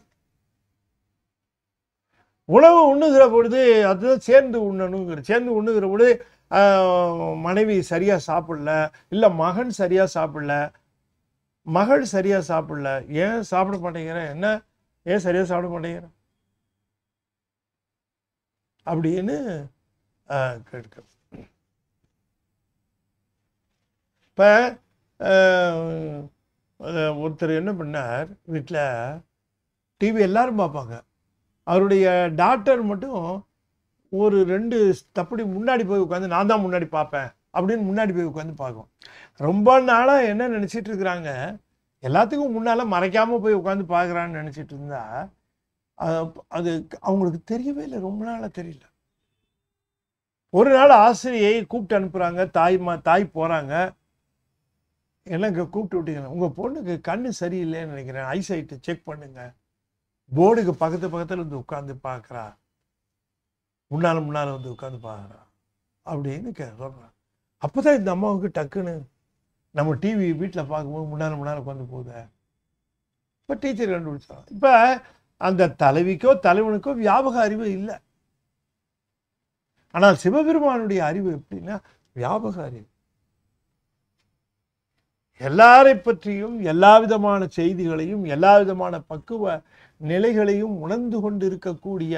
Speaker 1: உணவு உண்ணுகிற பொழுது அதுதான் சேர்ந்து உண்ணணுங்கிற சேர்ந்து உண்ணுகிற பொழுது மனைவி சரியா சாப்பிடல இல்லை மகன் சரியா சாப்பிடல மகள் சரியா சாப்பிடல ஏன் சாப்பிட மாட்டேங்கிறேன் என்ன ஏன் சரியாக சாப்பிட மாட்டேங்கிறேன் அப்படின்னு கேட்க இப்போ ஒருத்தர் என்ன பண்ணார் வீட்டில் டிவி எல்லாரும் பார்ப்பாங்க அவருடைய டாக்டர் மட்டும் ஒரு ரெண்டு தப்படி முன்னாடி போய் உட்காந்து நான் தான் முன்னாடி பார்ப்பேன் அப்படின்னு முன்னாடி போய் உட்காந்து பார்க்கும் ரொம்ப நாளாக என்ன நினச்சிட்டு இருக்கிறாங்க எல்லாத்துக்கும் முன்னால் மறைக்காமல் போய் உட்காந்து பார்க்குறான்னு நினச்சிட்டு இருந்தால் அது அவங்களுக்கு தெரியவே இல்லை ரொம்ப நாளாக தெரியல ஒரு நாள் ஆசிரியை கூப்பிட்டு அனுப்புகிறாங்க தாய் மா தாய் போகிறாங்க என்னங்க கூப்பிட்டு விட்டீங்க உங்கள் பொண்ணுக்கு கண்ணு சரியில்லைன்னு நினைக்கிறேன் ஐசைட்டு செக் பண்ணுங்க போர்டுக்கு பக்கத்து பக்கத்தில் வந்து உட்காந்து பார்க்குறா முன்னால் முன்னால் வந்து உட்காந்து பார்க்குறா அப்படின்னு கே சொல்கிறான் அப்போ தான் இந்த அம்மாவுக்கு டக்குன்னு நம்ம டிவி வீட்டில் பார்க்கும்போது முன்னால் முன்னால் உட்காந்து போகுது இப்போ டீச்சர் கண்டுபிடிச்சாங்க இப்போ அந்த தலைவிக்கோ தலைவனுக்கோ வியாபக அறிவு இல்லை ஆனால் சிவபெருமானுடைய அறிவு எப்படின்னா வியாபக அறிவு எல்லாரை பற்றியும் எல்லா விதமான செய்திகளையும் எல்லா விதமான பக்குவ நிலைகளையும் உணர்ந்து கொண்டிருக்கக்கூடிய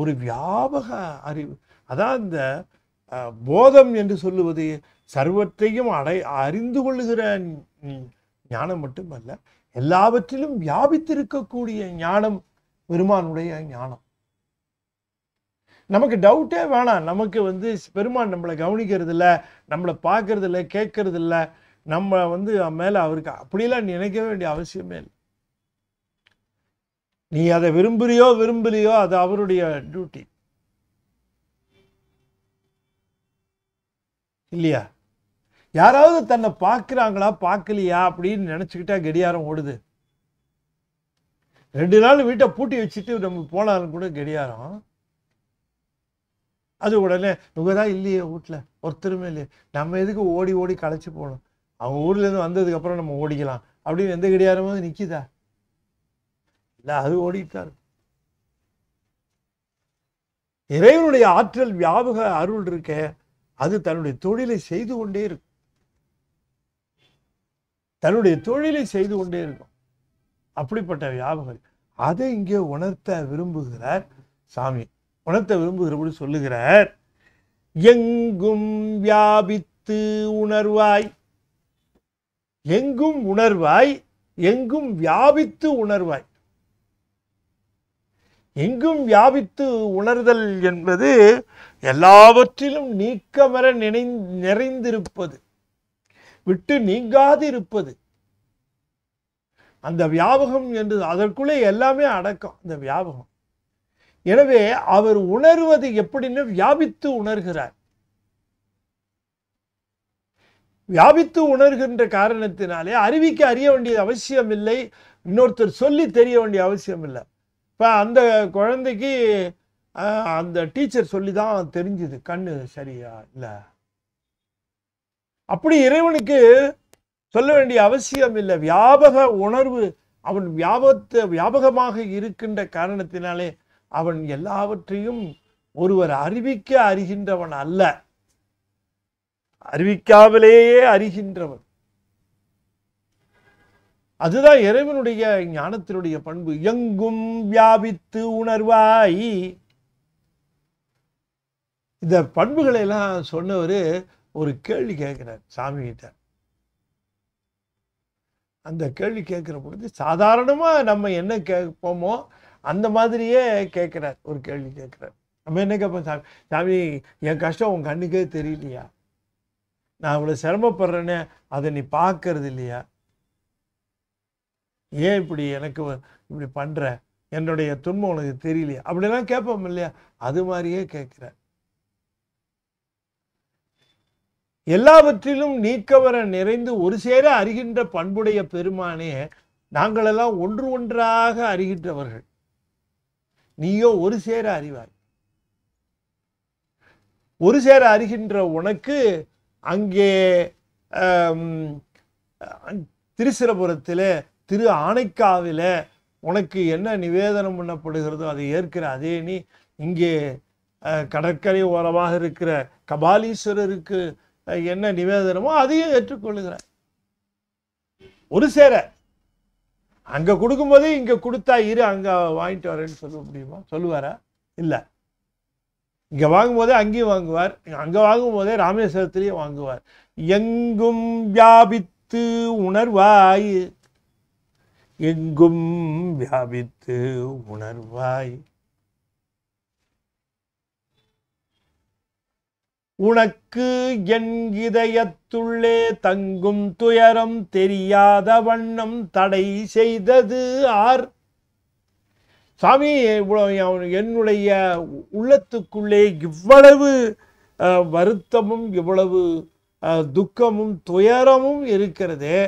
Speaker 1: ஒரு வியாபக அறிவு அதான் இந்த போதம் என்று சொல்லுவது சர்வத்தையும் அடை அறிந்து கொள்ளுகிற ஞானம் மட்டுமல்ல எல்லாவற்றிலும் வியாபித்திருக்கக்கூடிய ஞானம் பெருமானுடைய ஞானம் நமக்கு டவுட்டே வேணாம் நமக்கு வந்து பெருமான் நம்மளை கவனிக்கிறது இல்லை நம்மளை பார்க்கறது இல்லை கேட்கறது இல்லை நம்ம வந்து மேலே அவருக்கு அப்படிலாம் நினைக்க வேண்டிய அவசியமே இல்லை நீ அதை விரும்புறியோ விரும்பலையோ அது அவருடைய டியூட்டி இல்லையா யாராவது தன்னை பார்க்குறாங்களா பார்க்கலையா அப்படின்னு நினச்சிக்கிட்டா கடியாரம் ஓடுது ரெண்டு நாள் வீட்டை பூட்டி வச்சுட்டு நம்ம போனாலும் கூட கடியாரம் அது உடனே இவங்க தான் இல்லையே வீட்டில் ஒருத்தருமே இல்லையே நம்ம எதுக்கு ஓடி ஓடி களைச்சி போகணும் அவங்க ஊர்லேருந்து வந்ததுக்கப்புறம் நம்ம ஓடிக்கலாம் அப்படின்னு எந்த கிடையாரமும் நிற்கிதா இல்லை அது ஓடிட்டா இருக்கும் இறைவனுடைய ஆற்றல் வியாபக அருள் இருக்க அது தன்னுடைய தொழிலை செய்து கொண்டே இருக்கும் தன்னுடைய தொழிலை செய்து கொண்டே இருக்கும் அப்படிப்பட்ட வியாபகம் அதை இங்கே உணர்த்த விரும்புகிறார் சாமி உணர்த்த விரும்புகிறபடி சொல்லுகிறார் எங்கும் வியாபித்து உணர்வாய் எங்கும் உணர்வாய் எங்கும் வியாபித்து உணர்வாய் எங்கும் வியாபித்து உணர்தல் என்பது எல்லாவற்றிலும் நீக்கமர நினை நிறைந்திருப்பது விட்டு நீங்காது இருப்பது அந்த வியாபகம் என்று அதற்குள்ளே எல்லாமே அடக்கம் அந்த வியாபகம் எனவே அவர் உணர்வது எப்படின்னு வியாபித்து உணர்கிறார் வியாபித்து உணர்கின்ற காரணத்தினாலே அறிவிக்க அறிய வேண்டிய அவசியம் இல்லை இன்னொருத்தர் சொல்லி தெரிய வேண்டிய அவசியம் இல்லை இப்போ அந்த குழந்தைக்கு அந்த டீச்சர் சொல்லி தான் தெரிஞ்சுது கண்ணு சரியா இல்லை அப்படி இறைவனுக்கு சொல்ல வேண்டிய அவசியம் இல்லை வியாபக உணர்வு அவன் வியாபத்த வியாபகமாக இருக்கின்ற காரணத்தினாலே அவன் எல்லாவற்றையும் ஒருவர் அறிவிக்க அறிகின்றவன் அல்ல அறிவிக்காமலேயே அறிகின்றவன் அதுதான் இறைவனுடைய ஞானத்தினுடைய பண்பு எங்கும் வியாபித்து உணர்வாய் இந்த பண்புகளை எல்லாம் சொன்னவர் ஒரு கேள்வி கேட்கிறார் சாமி கிட்ட அந்த கேள்வி கேட்குற பொழுது சாதாரணமாக நம்ம என்ன கேட்போமோ அந்த மாதிரியே கேட்குறார் ஒரு கேள்வி கேட்குறார் நம்ம என்ன கேட்போம் சாமி சாமி என் கஷ்டம் உன் கண்ணுக்கே தெரியலையா நான் இவ்வளோ சிரமப்படுறேன்னு அதை நீ பார்க்கறது இல்லையா ஏன் இப்படி எனக்கு இப்படி பண்ணுற என்னுடைய துன்பம் உனக்கு தெரியலையா அப்படிலாம் கேட்போம் இல்லையா அது மாதிரியே கேட்குறேன் எல்லாவற்றிலும் நீக்கவர நிறைந்து ஒரு சேர அறிகின்ற பண்புடைய பெருமானே நாங்களெல்லாம் ஒன்று ஒன்றாக அறிகின்றவர்கள் நீயோ ஒரு சேர அறிவாய் ஒரு சேர அறிகின்ற உனக்கு அங்கே திருச்சிரபுரத்தில் திரு ஆனைக்காவில் உனக்கு என்ன நிவேதனம் பண்ணப்படுகிறதோ அதை ஏற்கிற அதே நீ இங்கே கடற்கரை ஓரமாக இருக்கிற கபாலீஸ்வரருக்கு என்ன நிவேதனமோ அதையும் ஏற்றுக்கொள்கிறார் ஒரு சேர அங்கே கொடுக்கும்போதே இங்கே கொடுத்தா இரு அங்கே வாங்கிட்டு வரேன்னு சொல்ல முடியுமா சொல்லுவாரா இல்லை இங்கே வாங்கும்போதே அங்கேயும் வாங்குவார் அங்கே வாங்கும்போதே ராமேஸ்வரத்திலேயே வாங்குவார் எங்கும் வியாபித்து உணர்வாய் எங்கும் வியாபித்து உணர்வாய் உனக்கு என் இதயத்துள்ளே தங்கும் துயரம் தெரியாத வண்ணம் தடை செய்தது ஆர் சாமி என்னுடைய உள்ளத்துக்குள்ளே இவ்வளவு வருத்தமும் இவ்வளவு துக்கமும் துயரமும் இருக்கிறதே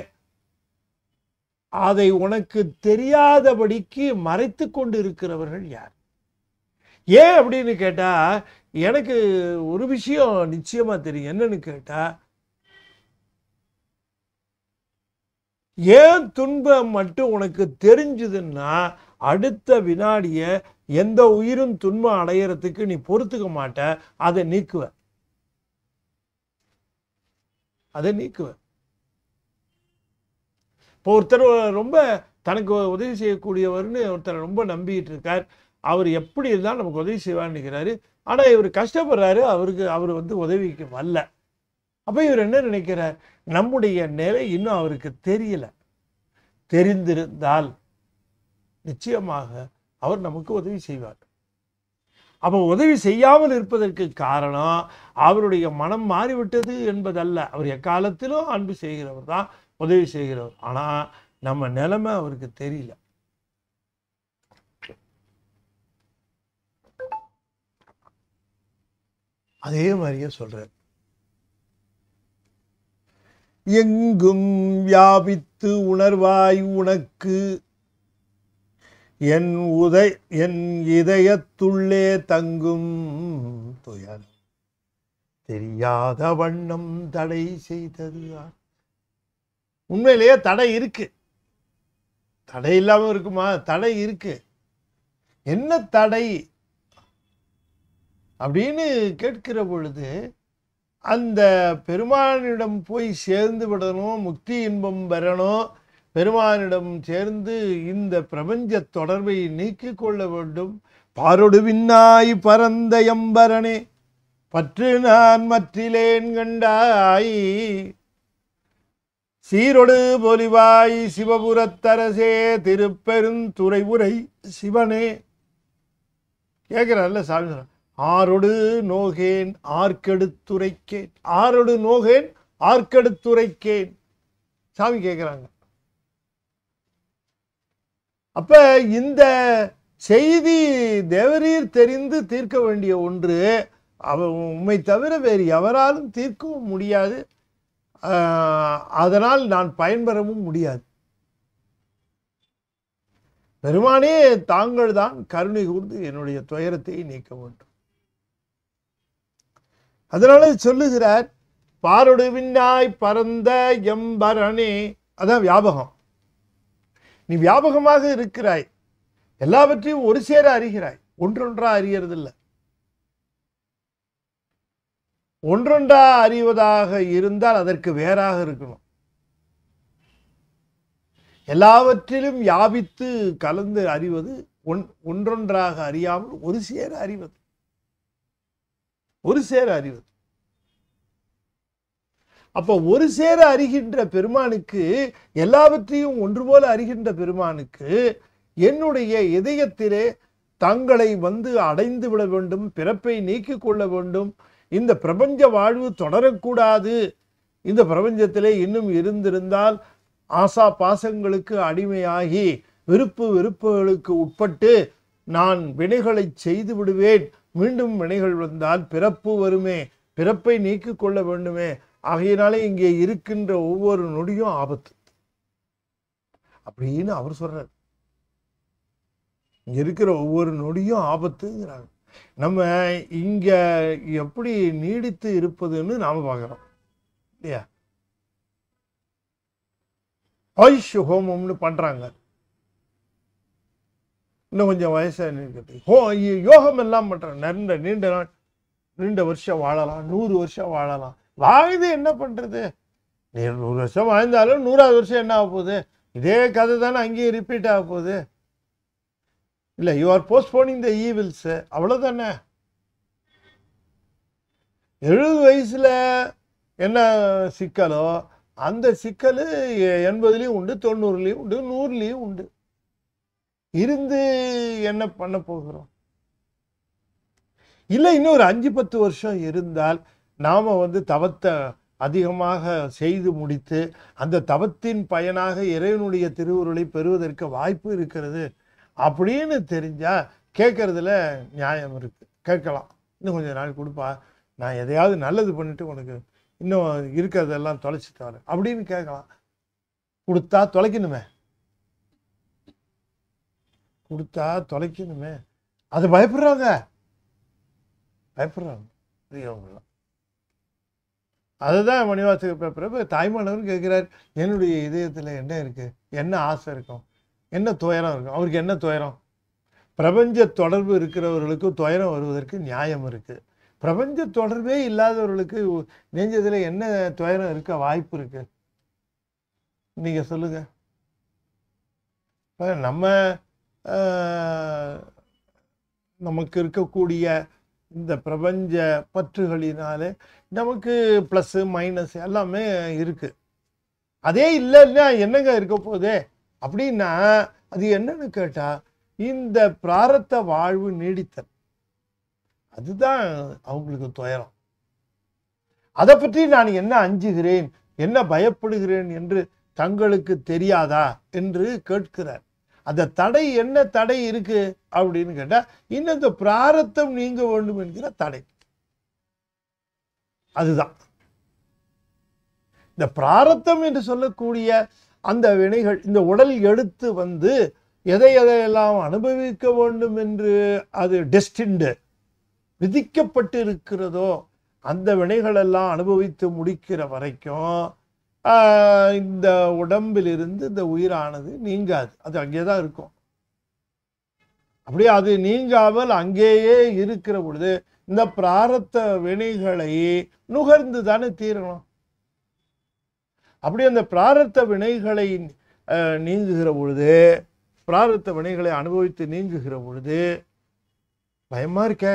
Speaker 1: அதை உனக்கு தெரியாதபடிக்கு மறைத்து கொண்டு இருக்கிறவர்கள் யார் ஏன் அப்படின்னு கேட்டால் எனக்கு ஒரு விஷயம் நிச்சயமா தெரியும் என்னன்னு கேட்டா ஏன் துன்பம் மட்டும் உனக்கு தெரிஞ்சுதுன்னா அடுத்த வினாடிய எந்த உயிரும் துன்பம் அடையிறதுக்கு நீ பொறுத்துக்க மாட்ட அதை நீக்குவ அதை நீக்குவ இப்போ ஒருத்தர் ரொம்ப தனக்கு உதவி செய்யக்கூடியவர்னு ஒருத்தர் ரொம்ப நம்பிட்டு இருக்கார் அவர் எப்படி இருந்தால் நமக்கு உதவி செய்வான்னு நினைக்கிறாரு ஆனால் இவர் கஷ்டப்படுறாரு அவருக்கு அவர் வந்து உதவிக்கு வரல அப்போ இவர் என்ன நினைக்கிறார் நம்முடைய நிலை இன்னும் அவருக்கு தெரியல தெரிந்திருந்தால் நிச்சயமாக அவர் நமக்கு உதவி செய்வார் அப்போ உதவி செய்யாமல் இருப்பதற்கு காரணம் அவருடைய மனம் மாறிவிட்டது என்பதல்ல அவர் எக்காலத்திலும் அன்பு செய்கிறவர் தான் உதவி செய்கிறவர் ஆனால் நம்ம நிலைமை அவருக்கு தெரியல அதே மாதிரியே சொல்கிறார் எங்கும் வியாபித்து உணர்வாய் உனக்கு என் உதய என் இதயத்துள்ளே தங்கும் துயர் தெரியாத வண்ணம் தடை செய்தது உண்மையிலேயே தடை இருக்கு தடை இல்லாமல் இருக்குமா தடை இருக்கு என்ன தடை அப்படின்னு கேட்கிற பொழுது அந்த பெருமானிடம் போய் சேர்ந்து விடணும் முக்தி இன்பம் பெறணும் பெருமானிடம் சேர்ந்து இந்த பிரபஞ்ச தொடர்பை நீக்கி கொள்ள வேண்டும் விண்ணாய் பரந்த எம்பரனே பற்று நான் மற்றிலேன் கண்டாய் சீரொடு பொலிவாய் சிவபுரத்தரசே திருப்பெருந்துறை உரை சிவனே கேட்கிறார்ல சாமி ஆரொடு நோகேன் ஆர்க்கெடுத்துரைக்கேன் ஆரொடு நோகேன் ஆர்க்கெடுத்துரைக்கேன் சாமி கேட்குறாங்க அப்ப இந்த செய்தி தேவரீர் தெரிந்து தீர்க்க வேண்டிய ஒன்று அவ உண்மை தவிர வேறு எவராலும் தீர்க்கவும் முடியாது அதனால் நான் பயன்பெறவும் முடியாது பெருமானே தாங்கள் தான் கருணை கூர்ந்து என்னுடைய துயரத்தை நீக்க வேண்டும் அதனால சொல்லுகிறார் பாரொடுவினாய் பறந்த எம்பரணே அதான் வியாபகம் நீ வியாபகமாக இருக்கிறாய் எல்லாவற்றையும் ஒரு சேர அறிகிறாய் ஒன்றொன்றா அறியறதில்லை ஒன்றொன்றா அறிவதாக இருந்தால் அதற்கு வேறாக இருக்கணும் எல்லாவற்றிலும் யாபித்து கலந்து அறிவது ஒன் ஒன்றொன்றாக அறியாமல் ஒரு சேர அறிவது ஒரு சேர அறிவு அப்ப ஒரு சேர அறிகின்ற பெருமானுக்கு எல்லாவற்றையும் ஒன்று போல அறிகின்ற பெருமானுக்கு என்னுடைய இதயத்திலே தங்களை வந்து அடைந்து விட வேண்டும் பிறப்பை நீக்கிக் கொள்ள வேண்டும் இந்த பிரபஞ்ச வாழ்வு தொடரக்கூடாது இந்த பிரபஞ்சத்திலே இன்னும் இருந்திருந்தால் ஆசா பாசங்களுக்கு அடிமையாகி விருப்பு விருப்புகளுக்கு உட்பட்டு நான் வினைகளை செய்து விடுவேன் மீண்டும் வினைகள் வந்தால் பிறப்பு வருமே பிறப்பை நீக்கிக் கொள்ள வேண்டுமே ஆகையினாலே இங்கே இருக்கின்ற ஒவ்வொரு நொடியும் ஆபத்து அப்படின்னு அவர் சொல்றார் இங்க இருக்கிற ஒவ்வொரு நொடியும் ஆபத்துங்கிறாங்க நம்ம இங்க எப்படி நீடித்து இருப்பதுன்னு நாம பார்க்கிறோம் இல்லையா ஆயுஷ் ஹோமம்னு பண்றாங்க இன்னும் கொஞ்சம் வயசாக நிற்கிறது ஹோ யோகம் எல்லாம் பண்ணுறேன் நிறைய நீண்ட நாள் நீண்ட வருஷம் வாழலாம் நூறு வருஷம் வாழலாம் வாழ்ந்து என்ன பண்ணுறது நீ நூறு வருஷம் வாழ்ந்தாலும் நூறாவது வருஷம் என்ன ஆக போகுது இதே கதை தானே அங்கேயும் ரிப்பீட் ஆக போகுது இல்லை you are postponing the evils அவ்வளோதானே எழுபது வயசில் என்ன சிக்கலோ அந்த சிக்கல் எண்பதுலேயும் உண்டு தொண்ணூறுலேயும் உண்டு நூறுலேயும் உண்டு இருந்து என்ன பண்ண போகிறோம் இல்லை இன்னும் ஒரு அஞ்சு பத்து வருஷம் இருந்தால் நாம் வந்து தவத்தை அதிகமாக செய்து முடித்து அந்த தவத்தின் பயனாக இறைவனுடைய திருவுருளை பெறுவதற்கு வாய்ப்பு இருக்கிறது அப்படின்னு தெரிஞ்சால் கேட்கறதுல நியாயம் இருக்குது கேட்கலாம் இன்னும் கொஞ்சம் நாள் கொடுப்பா நான் எதையாவது நல்லது பண்ணிட்டு உனக்கு இன்னும் இருக்கிறதெல்லாம் தொலைச்சி வரேன் அப்படின்னு கேட்கலாம் கொடுத்தா தொலைக்கணுமே கொடுத்தா தொலைக்கணுமே அது பயப்படுறாங்க பயப்படுறாங்க பெரியவங்களாம் அதுதான் மணிவாசக பேப்பரை தாய்மானவர் கேட்குறாரு என்னுடைய இதயத்தில் என்ன இருக்குது என்ன ஆசை இருக்கும் என்ன துயரம் இருக்கும் அவருக்கு என்ன துயரம் பிரபஞ்ச தொடர்பு இருக்கிறவர்களுக்கு துயரம் வருவதற்கு நியாயம் இருக்குது பிரபஞ்ச தொடர்பே இல்லாதவர்களுக்கு நெஞ்சத்தில் என்ன துயரம் இருக்க வாய்ப்பு இருக்குது நீங்கள் சொல்லுங்கள் நம்ம நமக்கு இருக்கக்கூடிய இந்த பிரபஞ்ச பற்றுகளினாலே நமக்கு ப்ளஸ்ஸு மைனஸ் எல்லாமே இருக்குது அதே இல்லைன்னா என்னங்க இருக்க போதே அப்படின்னா அது என்னன்னு கேட்டால் இந்த பிராரத்த வாழ்வு நீடித்தல் அதுதான் அவங்களுக்கு துயரம் அதை பற்றி நான் என்ன அஞ்சுகிறேன் என்ன பயப்படுகிறேன் என்று தங்களுக்கு தெரியாதா என்று கேட்கிறார் அந்த தடை என்ன தடை இருக்கு அப்படின்னு கேட்டால் இன்னும் இந்த பிராரத்தம் நீங்க வேண்டும் என்கிற தடை அதுதான் இந்த பிராரத்தம் என்று சொல்லக்கூடிய அந்த வினைகள் இந்த உடல் எடுத்து வந்து எதை எதையெல்லாம் அனுபவிக்க வேண்டும் என்று அது டெஸ்டின்டு விதிக்கப்பட்டு இருக்கிறதோ அந்த வினைகளெல்லாம் அனுபவித்து முடிக்கிற வரைக்கும் இந்த உடம்பிலிருந்து இந்த உயிரானது நீங்காது அது அங்கே தான் இருக்கும் அப்படியே அது நீங்காமல் அங்கேயே இருக்கிற பொழுது இந்த பிராரத்த வினைகளை நுகர்ந்து தானே தீரணும் அப்படி அந்த பிராரத்த வினைகளை நீங்குகிற பொழுது பிராரத்த வினைகளை அனுபவித்து நீங்குகிற பொழுது பயமா இருக்க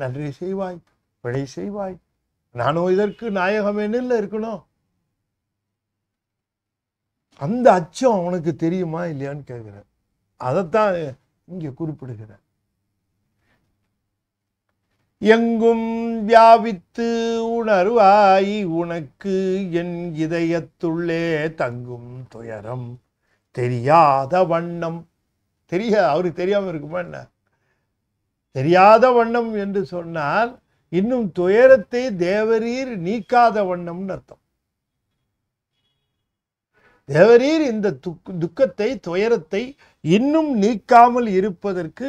Speaker 1: நன்றி செய்வாய் வினை செய்வாய் நானும் இதற்கு நாயகமேனில் இருக்கணும் அந்த அச்சம் அவனுக்கு தெரியுமா இல்லையான்னு கேட்குறேன் அதைத்தான் இங்கே குறிப்பிடுகிறேன் எங்கும் வியாபித்து உணர்வாய் உனக்கு என் இதயத்துள்ளே தங்கும் துயரம் தெரியாத வண்ணம் தெரிய அவருக்கு தெரியாமல் இருக்குமா என்ன தெரியாத வண்ணம் என்று சொன்னால் இன்னும் துயரத்தை தேவரீர் நீக்காத வண்ணம்னு அர்த்தம் தேவரீர் இந்த துக்கத்தை துயரத்தை இன்னும் நீக்காமல் இருப்பதற்கு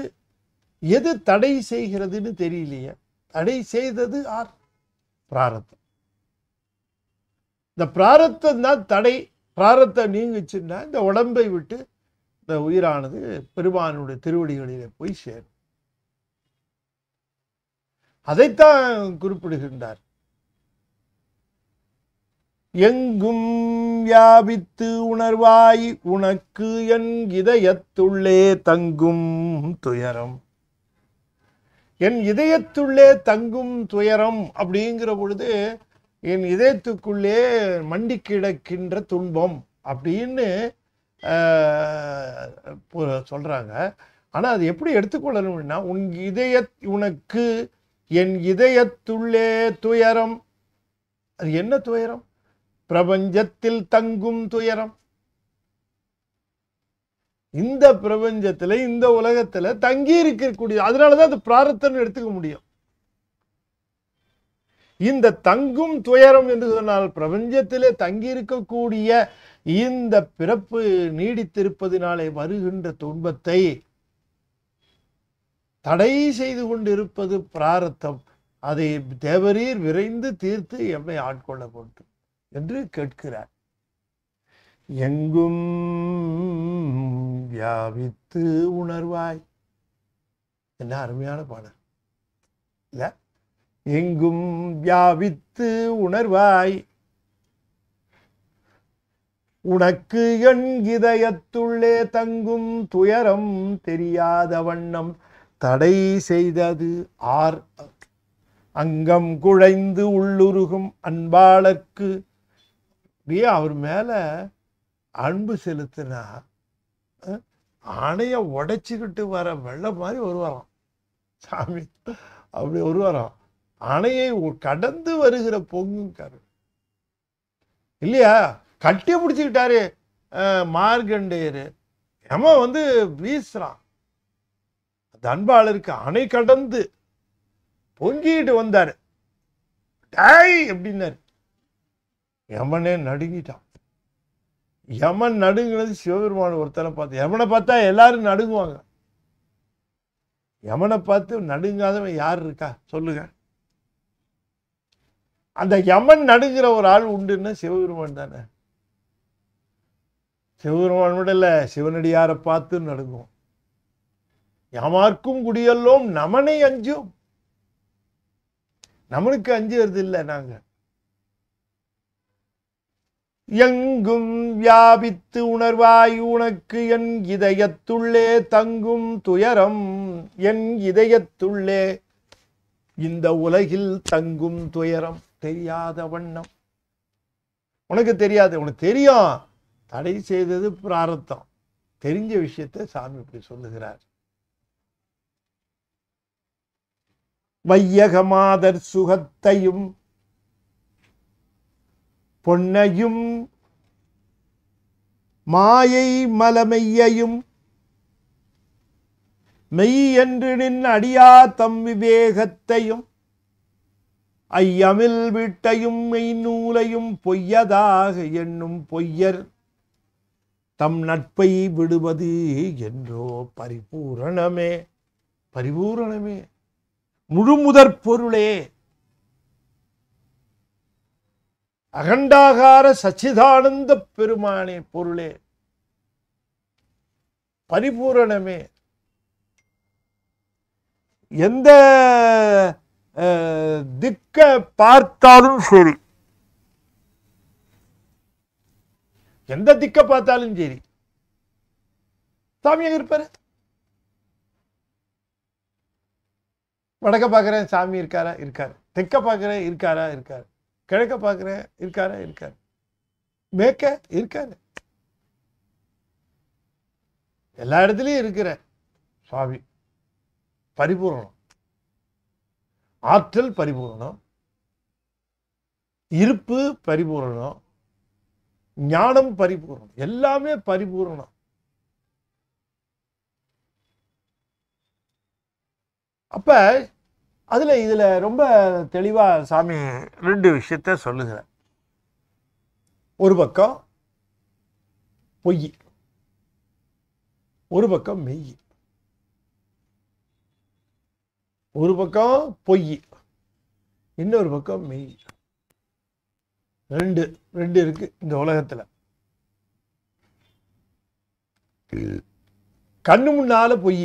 Speaker 1: எது தடை செய்கிறதுன்னு தெரியலையே தடை செய்தது ஆர் பிராரத்தம் இந்த பிராரத்தம் தான் தடை பிராரத்தம் நீங்கிச்சுன்னா இந்த உடம்பை விட்டு இந்த உயிரானது பெருமானுடைய திருவடிகளிலே போய் சேரும் அதைத்தான் குறிப்பிடுகின்றார் எங்கும் வியாபித்து உணர்வாய் உனக்கு என் இதயத்துள்ளே தங்கும் துயரம் என் இதயத்துள்ளே தங்கும் துயரம் அப்படிங்கிற பொழுது என் இதயத்துக்குள்ளே மண்டி கிடக்கின்ற துன்பம் அப்படின்னு சொல்கிறாங்க ஆனால் அது எப்படி எடுத்துக்கொள்ளணும்னா உன் இதய உனக்கு என் இதயத்துள்ளே துயரம் அது என்ன துயரம் பிரபஞ்சத்தில் தங்கும் துயரம் இந்த பிரபஞ்சத்துல இந்த உலகத்துல தங்கி இருக்கக்கூடிய அதனாலதான் அது பிரார்த்தனை எடுத்துக்க முடியும் இந்த தங்கும் துயரம் என்று சொன்னால் பிரபஞ்சத்திலே தங்கி இருக்கக்கூடிய இந்த பிறப்பு நீடித்திருப்பதினாலே வருகின்ற துன்பத்தை தடை செய்து கொண்டிருப்பது பிராரத்தம் அதை தேவரீர் விரைந்து தீர்த்து எம்மை ஆட்கொள்ள போட்டு என்று கேட்கிறார் எங்கும் வியாபித்து உணர்வாய் என்ன அருமையான பாடல் இல்லை எங்கும் வியாபித்து உணர்வாய் உனக்கு என் இதயத்துள்ளே தங்கும் துயரம் தெரியாத வண்ணம் தடை செய்தது ஆர் அங்கம் குழைந்து உள்ளுருகும் அன்பாளர்க்கு நீ அவர் மேலே அன்பு செலுத்தினா அணையை உடைச்சிக்கிட்டு வர வெள்ளம் மாதிரி வருவாராம் சாமி அப்படி வருவாராம் அணையை கடந்து வருகிற பொங்கும் கரு இல்லையா கட்டி பிடிச்சிக்கிட்டாரு மார்கண்டேயர் எம வந்து வீசுறான் அந்த அன்பாளருக்கு அணை கடந்து பொங்கிட்டு வந்தார் டேய் அப்படின்னாரு யமனே நடுங்கிட்டான் யமன் நடுங்கிறது சிவபெருமான் ஒருத்தனை பார்த்து யமனை பார்த்தா எல்லாரும் நடுங்குவாங்க யமனை பார்த்து நடுங்காதவன் யார் இருக்கா சொல்லுங்க அந்த யமன் நடுங்கிற ஒரு ஆள் உண்டுன்னா சிவபெருமான் தானே சிவபெருமான் விட இல்லை சிவனடியாரை பார்த்து நடுங்குவோம் யமார்க்கும் குடியல்லோம் நமனை அஞ்சும் நமனுக்கு அஞ்சுறது இல்லை நாங்கள் எங்கும் வியாபித்து உணர்வாய் உனக்கு என் இதயத்துள்ளே தங்கும் துயரம் என் இதயத்துள்ளே இந்த உலகில் தங்கும் துயரம் தெரியாத வண்ணம் உனக்கு தெரியாது உனக்கு தெரியும் தடை செய்தது பிராரத்தம் தெரிஞ்ச விஷயத்தை சாமி இப்படி சொல்லுகிறார் வையகமாதர் சுகத்தையும் பொன்னையும் மாயை மலமையையும் மெய் என்று நின் அடியா தம் விவேகத்தையும் ஐயமில் வீட்டையும் நூலையும் பொய்யதாக என்னும் பொய்யர் தம் நட்பை விடுவது என்றோ பரிபூரணமே பரிபூரணமே முழுமுதற் பொருளே அகண்டாகார சச்சிதானந்த பெருமானே பொருளே பரிபூரணமே எந்த திக்க பார்த்தாலும் சரி எந்த திக்க பார்த்தாலும் சரி சாமியாக இருப்பாரு வடக்க பார்க்கிறேன் சாமி இருக்காரா இருக்காரு தெக்க பார்க்கிறேன் இருக்காரா இருக்காரு கிழக்க பார்க்குறேன் இருக்காரா இருக்காரு மேற்க இருக்காரு எல்லா இடத்துலையும் இருக்கிற சுவாமி பரிபூரணம் ஆற்றல் பரிபூரணம் இருப்பு பரிபூரணம் ஞானம் பரிபூரணம் எல்லாமே பரிபூரணம் அப்போ அதில் இதில் ரொம்ப தெளிவாக சாமி ரெண்டு விஷயத்த சொல்லுகிறார் ஒரு பக்கம் பொய் ஒரு பக்கம் மெய் ஒரு பக்கம் பொய் இன்னொரு பக்கம் மெய் ரெண்டு ரெண்டு இருக்கு இந்த உலகத்தில் கண்ணு முன்னால பொய்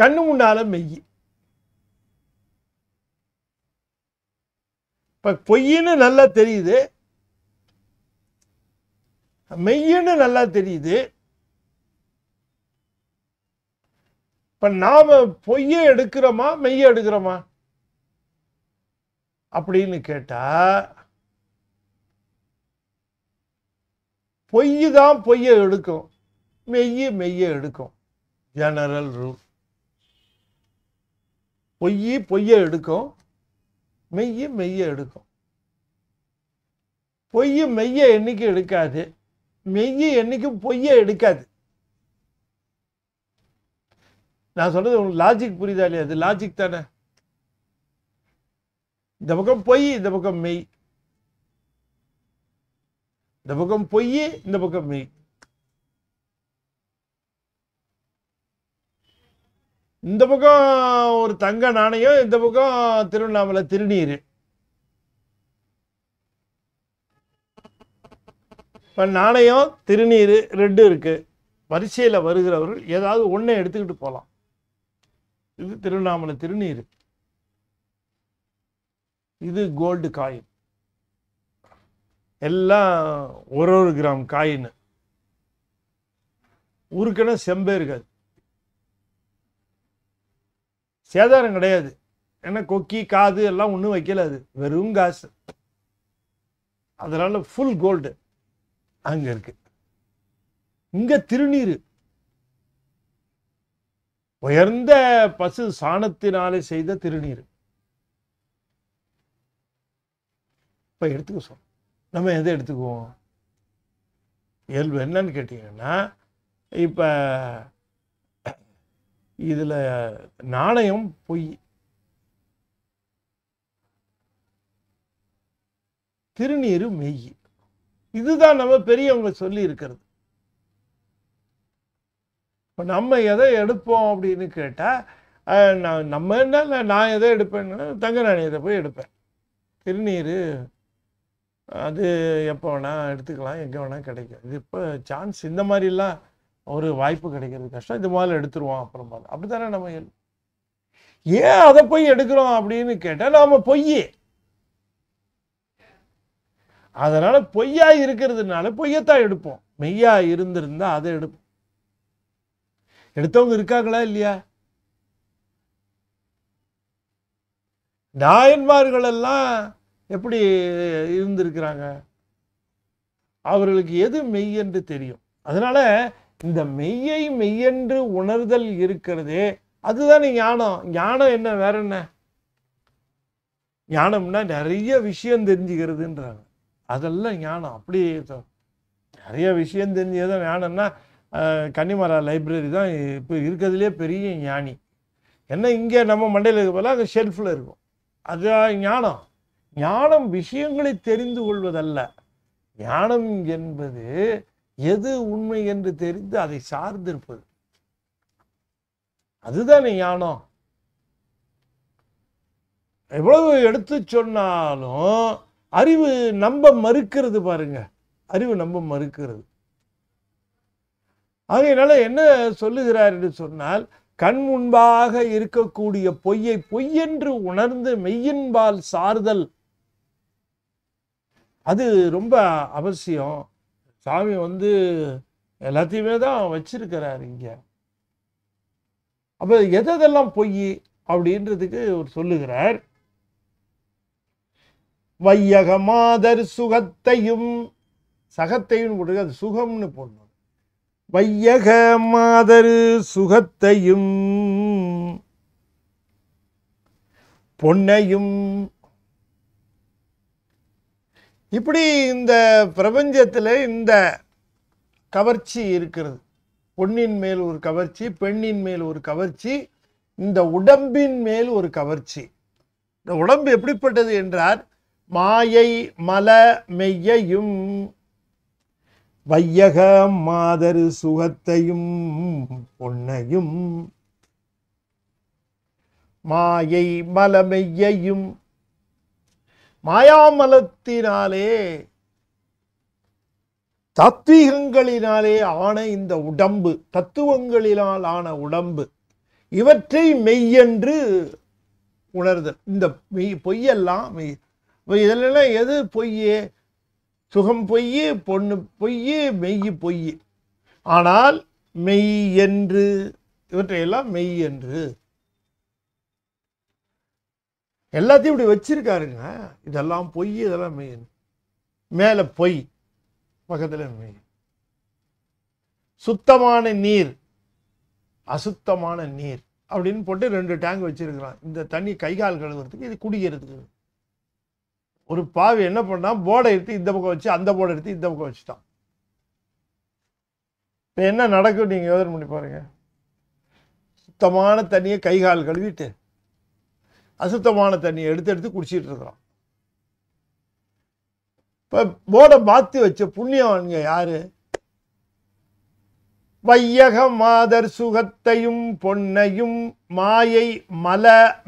Speaker 1: கண்ணு முன்னால மெய் இப்போ பொய்ன்னு நல்லா தெரியுது மெய்யுன்னு நல்லா தெரியுது இப்போ நாம் பொய்யை எடுக்கிறோமா மெய்ய எடுக்கிறோமா அப்படின்னு கேட்டால் பொய் தான் பொய்யை எடுக்கும் மெய்ய மெய்ய எடுக்கும் ஜெனரல் ரூல் பொய் பொய்யை எடுக்கும் மெய் மெய்யை எடுக்கும் பொய் மெய்ய என்றைக்கும் எடுக்காது மெய்ய என்றைக்கும் பொய்யை எடுக்காது நான் சொல்றது உங்களுக்கு லாஜிக் புரியுதா இல்லையா அது லாஜிக் தானே இந்த பக்கம் பொய் இந்த பக்கம் மெய் இந்த பக்கம் பொய் இந்த பக்கம் மெய் இந்த பக்கம் ஒரு தங்க நாணயம் இந்த பக்கம் திருவண்ணாமலை திருநீர் இப்போ நாணயம் திருநீர் ரெண்டு இருக்குது வரிசையில் வருகிறவர்கள் ஏதாவது ஒன்றை எடுத்துக்கிட்டு போகலாம் இது திருவண்ணாமலை திருநீர் இது கோல்டு காயின் எல்லாம் ஒரு ஒரு கிராம் காயின் ஊருக்கென செம்பே இருக்காது சேதாரம் கிடையாது ஏன்னா கொக்கி காது எல்லாம் ஒன்றும் வைக்கல அது வெறும் காசு அதனால ஃபுல் கோல்டு அங்கே இருக்கு இங்க திருநீர் உயர்ந்த பசு சாணத்தினாலே செய்த திருநீர் இப்போ எடுத்துக்க சொல் நம்ம எதை எடுத்துக்குவோம் இயல்பு என்னன்னு கேட்டிங்கன்னா இப்போ இதுல நாணயம் பொய் திருநீரு மெய் இதுதான் நம்ம பெரியவங்க சொல்லி இருக்கிறது நம்ம எதை எடுப்போம் அப்படின்னு கேட்டா நான் நம்ம என்ன நான் எதை எடுப்பேன்னா தங்க நாணயத்தை போய் எடுப்பேன் திருநீர் அது எப்போ வேணா எடுத்துக்கலாம் எங்கே வேணா கிடைக்கும் இது இப்போ சான்ஸ் இந்த மாதிரிலாம் ஒரு வாய்ப்பு கிடைக்கிறது கஷ்டம் இந்த மாதிரி எடுத்துருவோம் அப்புறம் பார்த்து அப்படி தானே நம்ம ஏன் அதை போய் எடுக்கிறோம் அப்படின்னு கேட்டால் நாம் பொய் அதனால் பொய்யா இருக்கிறதுனால பொய்யத்தான் எடுப்போம் மெய்யா இருந்திருந்தா அதை எடுப்போம் எடுத்தவங்க இருக்காங்களா இல்லையா நாயன்மார்களெல்லாம் எப்படி இருந்திருக்கிறாங்க அவர்களுக்கு எது மெய் என்று தெரியும் அதனால இந்த மெய்யை மெய்யென்று உணர்தல் இருக்கிறதே அதுதானே ஞானம் ஞானம் என்ன வேற என்ன ஞானம்னா நிறைய விஷயம் தெரிஞ்சுக்கிறதுன்றாங்க அதெல்லாம் ஞானம் அப்படியே நிறைய விஷயம் தெரிஞ்சது ஞானம்னா கன்னிமரா லைப்ரரி தான் இப்போ இருக்கிறதுலே பெரிய ஞானி ஏன்னா இங்கே நம்ம மண்டையில் இருக்க போல அங்கே ஷெல்ஃபில் இருக்கும் அது ஞானம் ஞானம் விஷயங்களை தெரிந்து கொள்வதல்ல ஞானம் என்பது எது உண்மை என்று தெரிந்து அதை சார்ந்திருப்பது அதுதானே ஞானம் எவ்வளவு எடுத்து சொன்னாலும் அறிவு நம்ப மறுக்கிறது பாருங்க அறிவு நம்ப மறுக்கிறது ஆகையினால என்ன சொல்லுகிறார் என்று சொன்னால் கண் முன்பாக இருக்கக்கூடிய பொய்யை பொய்யென்று உணர்ந்து மெய்யின்பால் சார்தல் அது ரொம்ப அவசியம் சாமி வந்து எல்லாத்தையுமே தான் வச்சிருக்கிறார் இங்கே அப்போ எதெல்லாம் பொய் அப்படின்றதுக்கு ஒரு சொல்லுகிறார் வையக மாதர் சுகத்தையும் சகத்தையும் கொடுக்க அது சுகம்னு போடணும் வையக மாதர் சுகத்தையும் பொன்னையும் இப்படி இந்த பிரபஞ்சத்தில் இந்த கவர்ச்சி இருக்கிறது பொன்னின் மேல் ஒரு கவர்ச்சி பெண்ணின் மேல் ஒரு கவர்ச்சி இந்த உடம்பின் மேல் ஒரு கவர்ச்சி இந்த உடம்பு எப்படிப்பட்டது என்றால் மாயை மல மெய்யையும் வையக மாதரு சுகத்தையும் பொன்னையும் மாயை மலமெய்யையும் மாயாமலத்தினாலே தத்வீகங்களினாலே ஆன இந்த உடம்பு தத்துவங்களினால் ஆன உடம்பு இவற்றை மெய்யென்று உணர்தல் இந்த மெய் பொய்யெல்லாம் மெய் இதிலெல்லாம் எது பொய்யே சுகம் பொய் பொண்ணு பொய் மெய் பொய் ஆனால் மெய் என்று இவற்றையெல்லாம் மெய் என்று எல்லாத்தையும் இப்படி வச்சிருக்காருங்க இதெல்லாம் பொய் இதெல்லாம் மெய் மேலே பொய் பக்கத்தில் மெய் சுத்தமான நீர் அசுத்தமான நீர் அப்படின்னு போட்டு ரெண்டு டேங்க் வச்சிருக்கிறான் இந்த தண்ணி கைகால் கழுவுறதுக்கு இது குடிக்கிறதுக்கு ஒரு பாவி என்ன பண்ணா போர்டை எடுத்து இந்த பக்கம் வச்சு அந்த போர்டை எடுத்து இந்த பக்கம் வச்சுட்டான் இப்போ என்ன நடக்கும் நீங்கள் யோசனை பண்ணி பாருங்க சுத்தமான தண்ணியை கைகால் கழுவிட்டு அசுத்தமான தண்ணியை எடுத்து எடுத்து குடிச்சிட்டு இருக்கிறோம் இப்போ போர்டை மாற்றி வச்ச புண்ணியவான்கள் யாரு வையக மாதர் சுகத்தையும் பொன்னையும் மாயை மல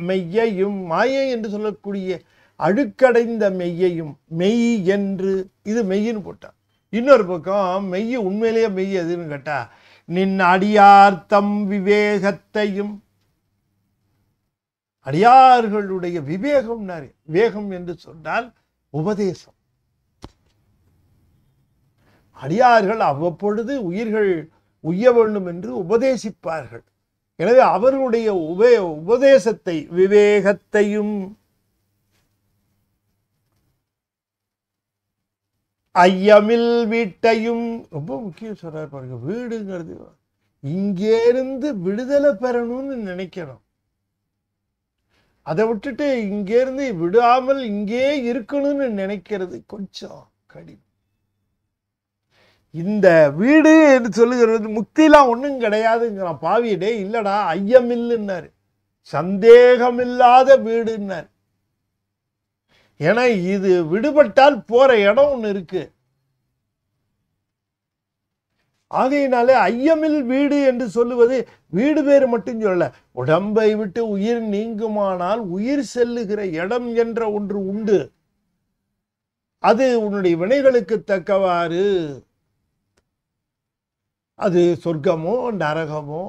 Speaker 1: மெய்யையும் மாயை என்று சொல்லக்கூடிய அழுக்கடைந்த மெய்யையும் மெய் என்று இது மெய்யின்னு போட்டான் இன்னொரு பக்கம் மெய் உண்மையிலேயே மெய் எதுன்னு கேட்டா நின் அடியார்த்தம் விவேகத்தையும் அடியார்களுடைய விவேகம் விவேகம் என்று சொன்னால் உபதேசம் அடியார்கள் அவ்வப்பொழுது உயிர்கள் உய்ய வேண்டும் என்று உபதேசிப்பார்கள் எனவே அவர்களுடைய உபே உபதேசத்தை விவேகத்தையும் ஐயமில் வீட்டையும் ரொம்ப முக்கியம் சொல்றாரு பாருங்க வீடுங்கிறது இருந்து விடுதலை பெறணும்னு நினைக்கணும் அதை விட்டுட்டு இங்கேருந்து விடாமல் இங்கே இருக்கணும்னு நினைக்கிறது கொஞ்சம் கடினம் இந்த வீடு என்று சொல்லுகிறது முக்திலாம் ஒன்றும் கிடையாதுங்கிறான் பாவியடே இல்லைடா ஐயமில்லுன்னார் சந்தேகமில்லாத வீடுன்னார் ஏன்னா இது விடுபட்டால் போகிற இடம் ஒன்று இருக்குது ஆகையினாலே ஐயமில் வீடு என்று சொல்லுவது வீடு பேர் மட்டும் சொல்ல உடம்பை விட்டு உயிர் நீங்குமானால் உயிர் செல்லுகிற இடம் என்ற ஒன்று உண்டு அது உன்னுடைய வினைகளுக்கு தக்கவாறு அது சொர்க்கமோ நரகமோ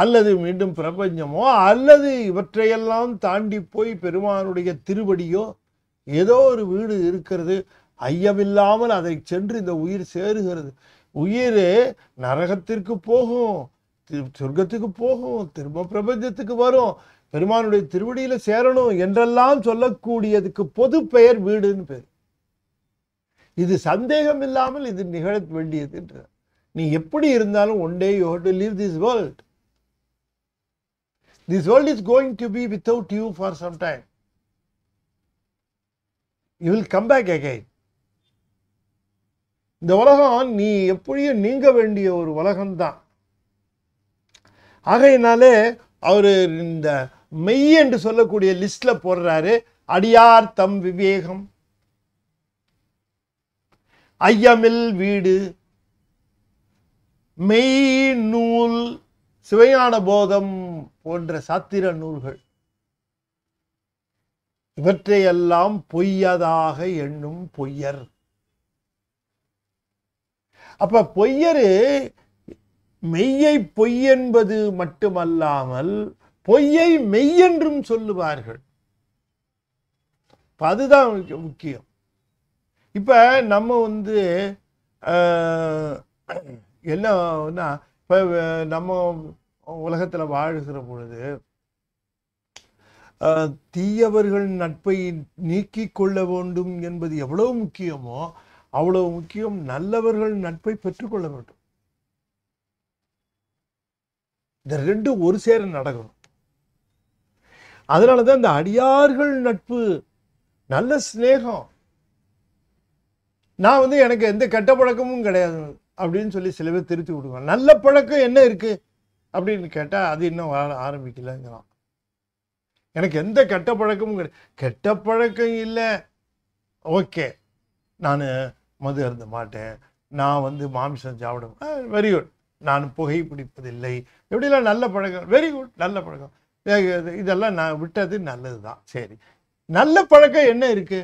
Speaker 1: அல்லது மீண்டும் பிரபஞ்சமோ அல்லது இவற்றையெல்லாம் தாண்டி போய் பெருமானுடைய திருவடியோ ஏதோ ஒரு வீடு இருக்கிறது ஐயமில்லாமல் அதை சென்று இந்த உயிர் சேருகிறது உயிர் நரகத்திற்கு போகும் சொர்க்கத்துக்கு போகும் திரும்ப பிரபஞ்சத்துக்கு வரும் பெருமானுடைய திருவடியில சேரணும் என்றெல்லாம் சொல்லக்கூடியதுக்கு பொது பெயர் வீடுன்னு பேர் இது சந்தேகம் இல்லாமல் இது நிகழ வேண்டியது நீ எப்படி இருந்தாலும் one day you to leave this world this world is going to be without you for some time you will come back again இந்த உலகம் நீ எப்படியும் நீங்க வேண்டிய ஒரு உலகம்தான் ஆகையினாலே அவர் இந்த மெய் என்று சொல்லக்கூடிய லிஸ்டில் போடுறாரு அடியார் தம் விவேகம் ஐயமில் வீடு மெய் நூல் சிவையான போதம் போன்ற சாத்திர நூல்கள் இவற்றையெல்லாம் பொய்யதாக எண்ணும் பொய்யர் அப்போ பொய்யரு மெய்யை பொய் என்பது மட்டுமல்லாமல் பொய்யை மெய்யென்றும் சொல்லுவார்கள் அதுதான் முக்கியம் இப்போ நம்ம வந்து என்னன்னா இப்போ நம்ம உலகத்தில் வாழ்கிற பொழுது தீயவர்கள் நட்பை நீக்கிக் கொள்ள வேண்டும் என்பது எவ்வளோ முக்கியமோ அவ்வளவு முக்கியம் நல்லவர்கள் நட்பை பெற்றுக்கொள்ள வேண்டும் இந்த ரெண்டும் ஒரு சேர நடக்கணும் அதனால தான் இந்த அடியார்கள் நட்பு நல்ல சிநேகம் நான் வந்து எனக்கு எந்த கெட்ட பழக்கமும் கிடையாது அப்படின்னு சொல்லி சில பேர் திருத்தி விடுவேன் நல்ல பழக்கம் என்ன இருக்கு அப்படின்னு கேட்டால் அது இன்னும் வர ஆரம்பிக்கலங்கிறான் எனக்கு எந்த கெட்ட பழக்கமும் கிடையாது கெட்ட பழக்கம் இல்லை ஓகே நான் மது அருந்த மாட்டேன் நான் வந்து மாமிசம் சாப்பிடுவேன் வெரி குட் நான் புகை பிடிப்பதில்லை எப்படிலாம் நல்ல பழக்கம் வெரி குட் நல்ல பழக்கம் இதெல்லாம் நான் விட்டது நல்லது தான் சரி நல்ல பழக்கம் என்ன இருக்கு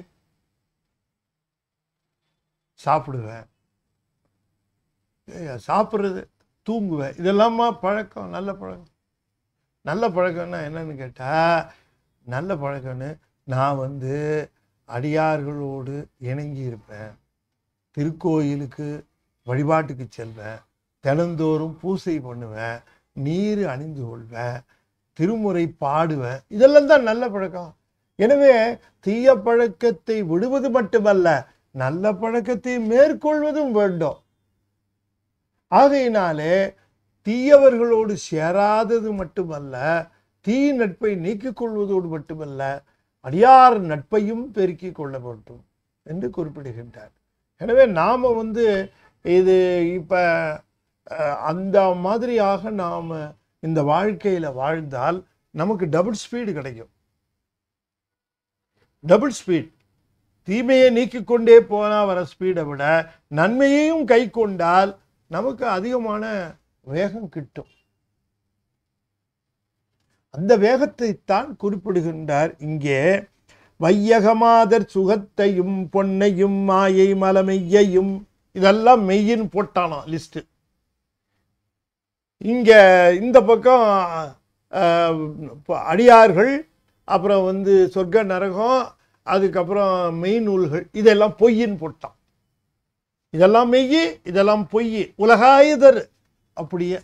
Speaker 1: சாப்பிடுவேன் சாப்பிட்றது தூங்குவேன் இதெல்லாமா பழக்கம் நல்ல பழக்கம் நல்ல பழக்கம்னா என்னன்னு கேட்டால் நல்ல பழக்கம்னு நான் வந்து அடியார்களோடு இணங்கி இருப்பேன் திருக்கோயிலுக்கு வழிபாட்டுக்கு செல்வேன் தினந்தோறும் பூசை பண்ணுவேன் நீர் அணிந்து கொள்வேன் திருமுறை பாடுவேன் இதெல்லாம் தான் நல்ல பழக்கம் எனவே தீய பழக்கத்தை விடுவது மட்டுமல்ல நல்ல பழக்கத்தை மேற்கொள்வதும் வேண்டும் ஆகையினாலே தீயவர்களோடு சேராதது மட்டுமல்ல தீ நட்பை நீக்கிக் கொள்வதோடு மட்டுமல்ல அடியார் நட்பையும் பெருக்கிக் கொள்ள வேண்டும் என்று குறிப்பிடுகின்றார் எனவே நாம் வந்து இது இப்போ அந்த மாதிரியாக நாம் இந்த வாழ்க்கையில் வாழ்ந்தால் நமக்கு டபுள் ஸ்பீடு கிடைக்கும் டபுள் ஸ்பீட் தீமையை நீக்கிக்கொண்டே போனால் வர ஸ்பீடை விட நன்மையையும் கை கொண்டால் நமக்கு அதிகமான வேகம் கிட்டும் அந்த வேகத்தை தான் குறிப்பிடுகின்றார் இங்கே வையகமாதர் சுகத்தையும் பொன்னையும் மாயை மலமையையும் இதெல்லாம் மெய்யின்னு போட்டானாம் லிஸ்ட்டு இங்கே இந்த பக்கம் அடியார்கள் அப்புறம் வந்து சொர்க்க நரகம் அதுக்கப்புறம் மெய் நூல்கள் இதெல்லாம் பொய்யின்னு போட்டான் இதெல்லாம் மெய் இதெல்லாம் பொய் உலகாயுதர் அப்படியே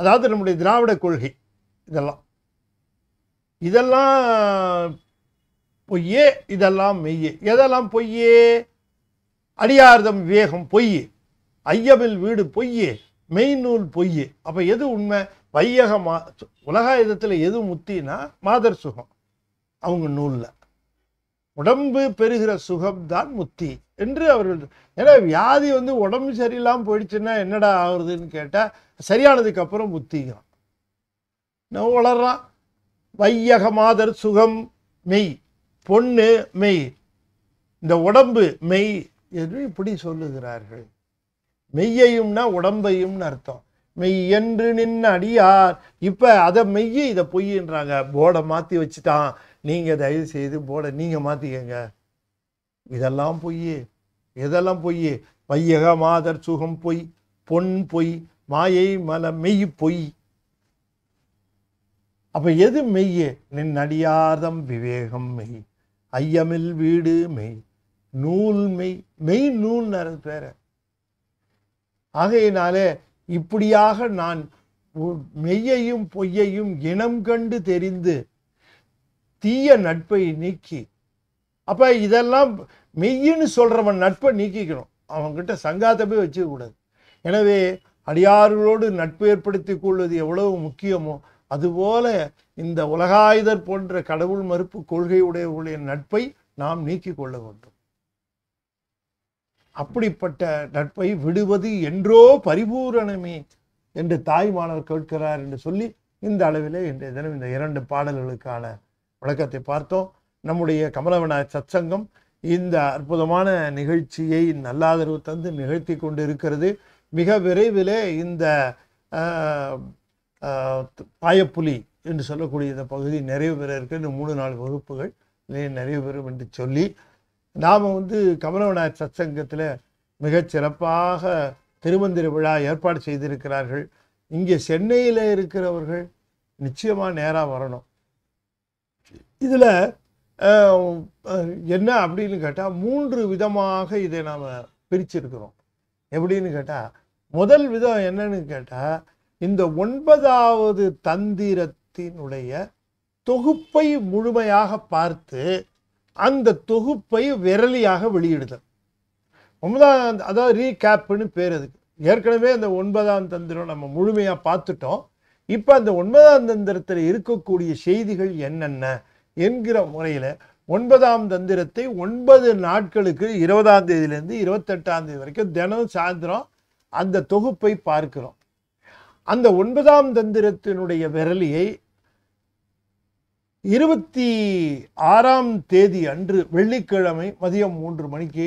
Speaker 1: அதாவது நம்முடைய திராவிட கொள்கை இதெல்லாம் இதெல்லாம் பொய்யே இதெல்லாம் மெய்யே எதெல்லாம் பொய்யே அடியார்தம் விவேகம் பொய்யே ஐயமில் வீடு பொய்யே மெய்நூல் பொய்யே அப்போ எது உண்மை வையக மா உலகாயுதத்தில் எது முத்தினா மாதர் சுகம் அவங்க நூலில் உடம்பு பெறுகிற சுகம் தான் முத்தி என்று அவர்கள் ஏன்னா வியாதி வந்து உடம்பு சரியில்லாமல் போயிடுச்சுன்னா என்னடா ஆகுறதுன்னு கேட்டால் சரியானதுக்கு அப்புறம் நான் வளர்றான் வையக மாதர் சுகம் மெய் பொண்ணு மெய் இந்த உடம்பு மெய் என்று இப்படி சொல்லுகிறார்கள் மெய்யையும்னா உடம்பையும்னு அர்த்தம் மெய் என்று நின்று அடியார் இப்போ அதை மெய்யை இதை பொய்ன்றாங்க போர்டை மாற்றி வச்சுட்டான் நீங்கள் தயவு செய்து போர்டை நீங்கள் மாற்றிக்கங்க இதெல்லாம் பொய் இதெல்லாம் பொய் வையக மாதர் சுகம் பொய் பொன் பொய் மாயை மல மெய் பொய் அப்போ எது மெய் நின் அடியார்தம் விவேகம் மெய் ஐயமில் வீடு மெய் நூல் மெய் மெய் நூல்னாரு பேர் ஆகையினாலே இப்படியாக நான் மெய்யையும் பொய்யையும் இனம் கண்டு தெரிந்து தீய நட்பை நீக்கி அப்போ இதெல்லாம் மெய்யின்னு சொல்கிறவன் நட்பை நீக்கிக்கணும் சங்காத்தை சங்காத்தமே வச்சுக்கக்கூடாது எனவே அடியார்களோடு நட்பு ஏற்படுத்தி கொள்வது எவ்வளவு முக்கியமோ அதுபோல இந்த உலகாயுதர் போன்ற கடவுள் மறுப்பு கொள்கையுடையவர்களுடைய நட்பை நாம் நீக்கிக் கொள்ள வேண்டும் அப்படிப்பட்ட நட்பை விடுவது என்றோ பரிபூரணமே என்று தாய்மானவர் கேட்கிறார் என்று சொல்லி இந்த அளவிலே இன்றைய தினம் இந்த இரண்டு பாடல்களுக்கான விளக்கத்தை பார்த்தோம் நம்முடைய கமலவிநாயக சச்சங்கம் இந்த அற்புதமான நிகழ்ச்சியை நல்லாதரவு தந்து நிகழ்த்தி கொண்டு இருக்கிறது மிக விரைவிலே இந்த பாயப்புலி என்று சொல்லக்கூடிய இந்த பகுதி நிறைய பெற இந்த மூணு நாலு வகுப்புகள் நிறைய பெறும் என்று சொல்லி நாம் வந்து கமலவநாயர் சச்சங்கத்தில் மிக சிறப்பாக திருமந்திர விழா ஏற்பாடு செய்திருக்கிறார்கள் இங்கே சென்னையில் இருக்கிறவர்கள் நிச்சயமாக நேராக வரணும் இதில் என்ன அப்படின்னு கேட்டால் மூன்று விதமாக இதை நாம் பிரிச்சிருக்கிறோம் எப்படின்னு கேட்டால் முதல் விதம் என்னன்னு கேட்டால் இந்த ஒன்பதாவது தந்திரத்தினுடைய தொகுப்பை முழுமையாக பார்த்து அந்த தொகுப்பை விரலியாக வெளியிடுதல் ஒன்பதாம் அதாவது ரீகேப்புன்னு பேர் அதுக்கு ஏற்கனவே அந்த ஒன்பதாம் தந்திரம் நம்ம முழுமையாக பார்த்துட்டோம் இப்போ அந்த ஒன்பதாம் தந்திரத்தில் இருக்கக்கூடிய செய்திகள் என்னென்ன என்கிற முறையில் ஒன்பதாம் தந்திரத்தை ஒன்பது நாட்களுக்கு இருபதாம் தேதியிலேருந்து இருபத்தெட்டாம் தேதி வரைக்கும் தினம் சாயந்தரம் அந்த தொகுப்பை பார்க்கிறோம் அந்த ஒன்பதாம் தந்திரத்தினுடைய விரலியை இருபத்தி ஆறாம் தேதி அன்று வெள்ளிக்கிழமை மதியம் மூன்று மணிக்கு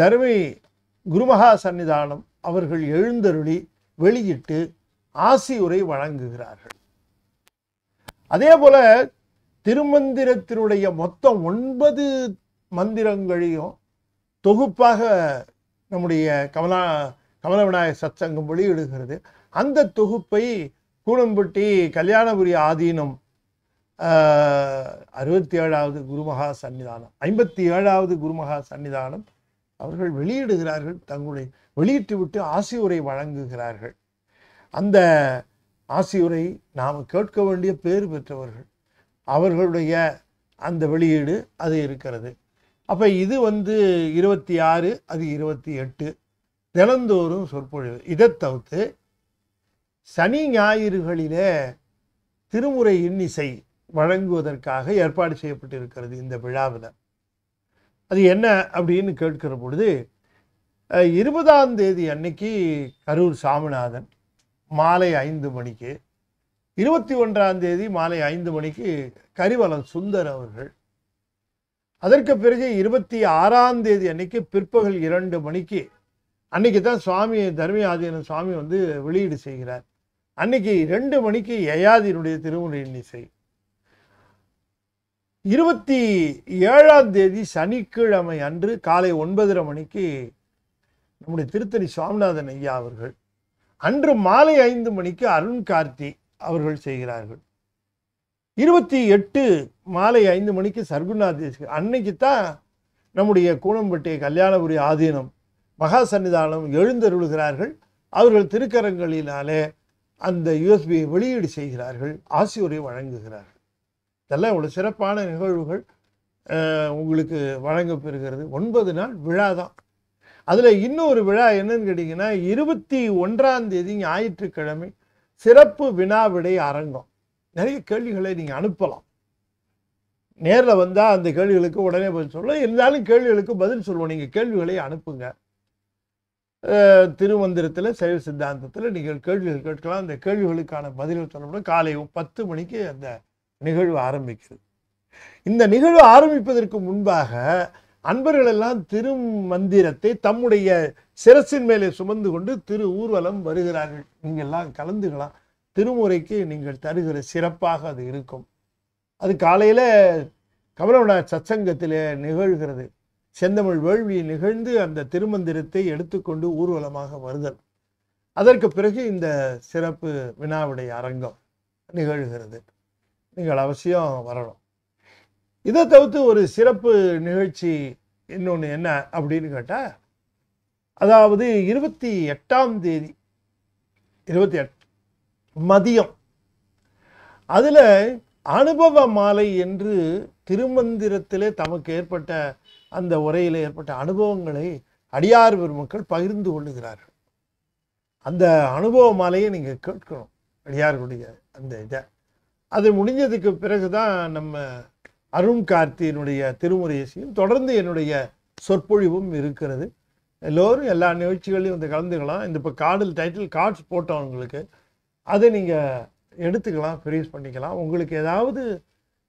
Speaker 1: தர்மி குருமகா சன்னிதானம் அவர்கள் எழுந்தருளி வெளியிட்டு ஆசியுரை வழங்குகிறார்கள் அதே போல திருமந்திரத்தினுடைய மொத்தம் ஒன்பது மந்திரங்களையும் தொகுப்பாக நம்முடைய கமலா கமலவிநாயக சச்சங்கம் வெளியிடுகிறது அந்த தொகுப்பை கூடம்பட்டி கல்யாணபுரி ஆதீனம் அறுபத்தி ஏழாவது குருமகா சன்னிதானம் ஐம்பத்தி ஏழாவது குருமகா சன்னிதானம் அவர்கள் வெளியிடுகிறார்கள் தங்களுடைய வெளியிட்டு விட்டு ஆசியுரை வழங்குகிறார்கள் அந்த ஆசியுரை நாம் கேட்க வேண்டிய பேர் பெற்றவர்கள் அவர்களுடைய அந்த வெளியீடு அது இருக்கிறது அப்போ இது வந்து இருபத்தி ஆறு அது இருபத்தி எட்டு தினந்தோறும் சொற்பொழிவு இதை தவிர்த்து சனி ஞாயிறுகளிலே திருமுறை இன்னிசை வழங்குவதற்காக ஏற்பாடு செய்யப்பட்டிருக்கிறது இந்த விழாவில் அது என்ன அப்படின்னு கேட்கிற பொழுது இருபதாம் தேதி அன்னைக்கு கரூர் சாமிநாதன் மாலை ஐந்து மணிக்கு இருபத்தி ஒன்றாம் தேதி மாலை ஐந்து மணிக்கு கரிவலம் சுந்தர் அவர்கள் அதற்கு பிறகு இருபத்தி ஆறாம் தேதி அன்னைக்கு பிற்பகல் இரண்டு மணிக்கு அன்னைக்கு தான் சுவாமி தர்மி ஆதீனம் சுவாமி வந்து வெளியீடு செய்கிறார் அன்னைக்கு ரெண்டு மணிக்கு யயாதியினுடைய திருமுறையின் இசை இருபத்தி ஏழாம் தேதி சனிக்கிழமை அன்று காலை ஒன்பதரை மணிக்கு நம்முடைய திருத்தணி சுவாமிநாதன் ஐயா அவர்கள் அன்று மாலை ஐந்து மணிக்கு அருண் கார்த்தி அவர்கள் செய்கிறார்கள் இருபத்தி எட்டு மாலை ஐந்து மணிக்கு சர்க்குநாதேஸ்வர் அன்னைக்கு தான் நம்முடைய கூணம்பட்டிய கல்யாணபுரி ஆதீனம் மகா சன்னிதானம் எழுந்தருள்கிறார்கள் அவர்கள் திருக்கரங்களினாலே அந்த யூஎஸ்பியை வெளியீடு செய்கிறார்கள் ஆசியோரை வழங்குகிறார்கள் இதெல்லாம் இவ்வளோ சிறப்பான நிகழ்வுகள் உங்களுக்கு வழங்கப்பெறுகிறது ஒன்பது நாள் விழா தான் அதில் இன்னொரு விழா என்னன்னு கேட்டிங்கன்னா இருபத்தி ஒன்றாம் தேதி ஞாயிற்றுக்கிழமை சிறப்பு வினாவிடை அரங்கம் நிறைய கேள்விகளை நீங்கள் அனுப்பலாம் நேரில் வந்தால் அந்த கேள்விகளுக்கு உடனே பதில் சொல்லலாம் இருந்தாலும் கேள்விகளுக்கு பதில் சொல்லுவோம் நீங்கள் கேள்விகளை அனுப்புங்கள் திருமந்திரத்தில் செயல் சித்தாந்தத்தில் நீங்கள் கேள்விகள் கேட்கலாம் அந்த கேள்விகளுக்கான பதில்கள் சொல்லப்படும் காலை பத்து மணிக்கு அந்த நிகழ்வு ஆரம்பிக்கிறது இந்த நிகழ்வு ஆரம்பிப்பதற்கு முன்பாக அன்பர்களெல்லாம் திருமந்திரத்தை தம்முடைய சிரசின் மேலே சுமந்து கொண்டு திரு ஊர்வலம் வருகிறார்கள் நீங்கள்லாம் கலந்துக்கலாம் திருமுறைக்கு நீங்கள் தருகிற சிறப்பாக அது இருக்கும் அது காலையில் கமலவனார் சச்சங்கத்திலே நிகழ்கிறது செந்தமிழ் வேள்வி நிகழ்ந்து அந்த திருமந்திரத்தை எடுத்துக்கொண்டு ஊர்வலமாக வருதல் அதற்கு பிறகு இந்த சிறப்பு வினாவிடை அரங்கம் நிகழ்கிறது நீங்கள் அவசியம் வரணும் இதை தவிர்த்து ஒரு சிறப்பு நிகழ்ச்சி இன்னொன்று என்ன அப்படின்னு கேட்டால் அதாவது இருபத்தி எட்டாம் தேதி இருபத்தி எட் மதியம் அதில் அனுபவ மாலை என்று திருமந்திரத்திலே தமக்கு ஏற்பட்ட அந்த உரையில் ஏற்பட்ட அனுபவங்களை அடியார் பெருமக்கள் பகிர்ந்து கொள்ளுகிறார்கள் அந்த அனுபவ மாலையை நீங்கள் கேட்கணும் அடியார்களுடைய அந்த இதை அது முடிஞ்சதுக்கு பிறகு தான் நம்ம அருண் கார்த்தியினுடைய திருமுறையசியும் தொடர்ந்து என்னுடைய சொற்பொழிவும் இருக்கிறது எல்லோரும் எல்லா நிகழ்ச்சிகளையும் வந்து கலந்துக்கலாம் இந்த இப்போ கார்டில் டைட்டில் கார்ட்ஸ் போட்டோம் அதை நீங்கள் எடுத்துக்கலாம் ஃப்ரீஸ் பண்ணிக்கலாம் உங்களுக்கு ஏதாவது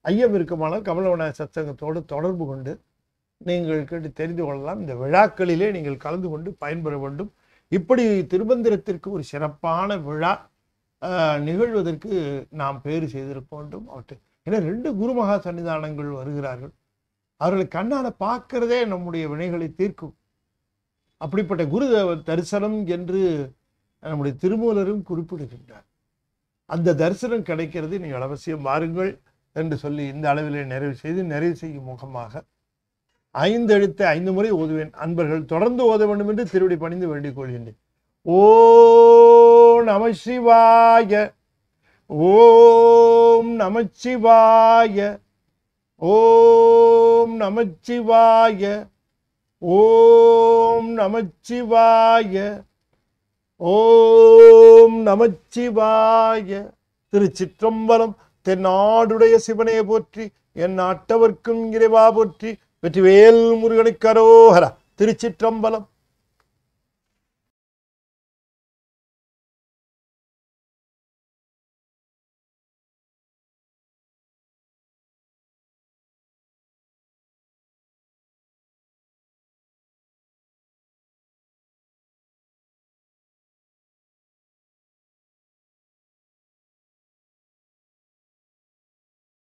Speaker 1: ஐயம் இருக்குமானால் கமலவன சத்சங்கத்தோடு தொடர்பு கொண்டு நீங்கள் கேட்டு தெரிந்து கொள்ளலாம் இந்த விழாக்களிலே நீங்கள் கலந்து கொண்டு பயன்பெற வேண்டும் இப்படி திருமந்திரத்திற்கு ஒரு சிறப்பான விழா நிகழ்வதற்கு நாம் பேறு செய்திருக்க வேண்டும் அவற்றை ஏன்னா ரெண்டு குருமகா சன்னிதானங்கள் வருகிறார்கள் அவர்களை கண்ணால் பார்க்கறதே நம்முடைய வினைகளை தீர்க்கும் அப்படிப்பட்ட குரு தரிசனம் என்று நம்முடைய திருமூலரும் குறிப்பிடுகின்றார் அந்த தரிசனம் கிடைக்கிறது நீங்கள் அவசியம் வாருங்கள் என்று சொல்லி இந்த அளவிலே நிறைவு செய்து நிறைவு செய்யும் முகமாக ஐந்து எழுத்தை ஐந்து முறை ஓதுவேன் அன்பர்கள் தொடர்ந்து ஓத வேண்டும் என்று திருவிடி பணிந்து வேண்டிக் கொள்கின்றேன் ஓ நம சிவாய ஓம் நமச்சிவாய ஓம் நமச்சிவாய ஓம் நமச்சிவாய ஓம் நமச்சிவாய திருச்சிற்றம்பலம் தென்னாடுடைய சிவனே போற்றி என் நாட்டவர்க்கும் இறைவா போற்றி வெற்றிவேல் முருகனுக்கு அரோஹரா திருச்சிற்றம்பலம்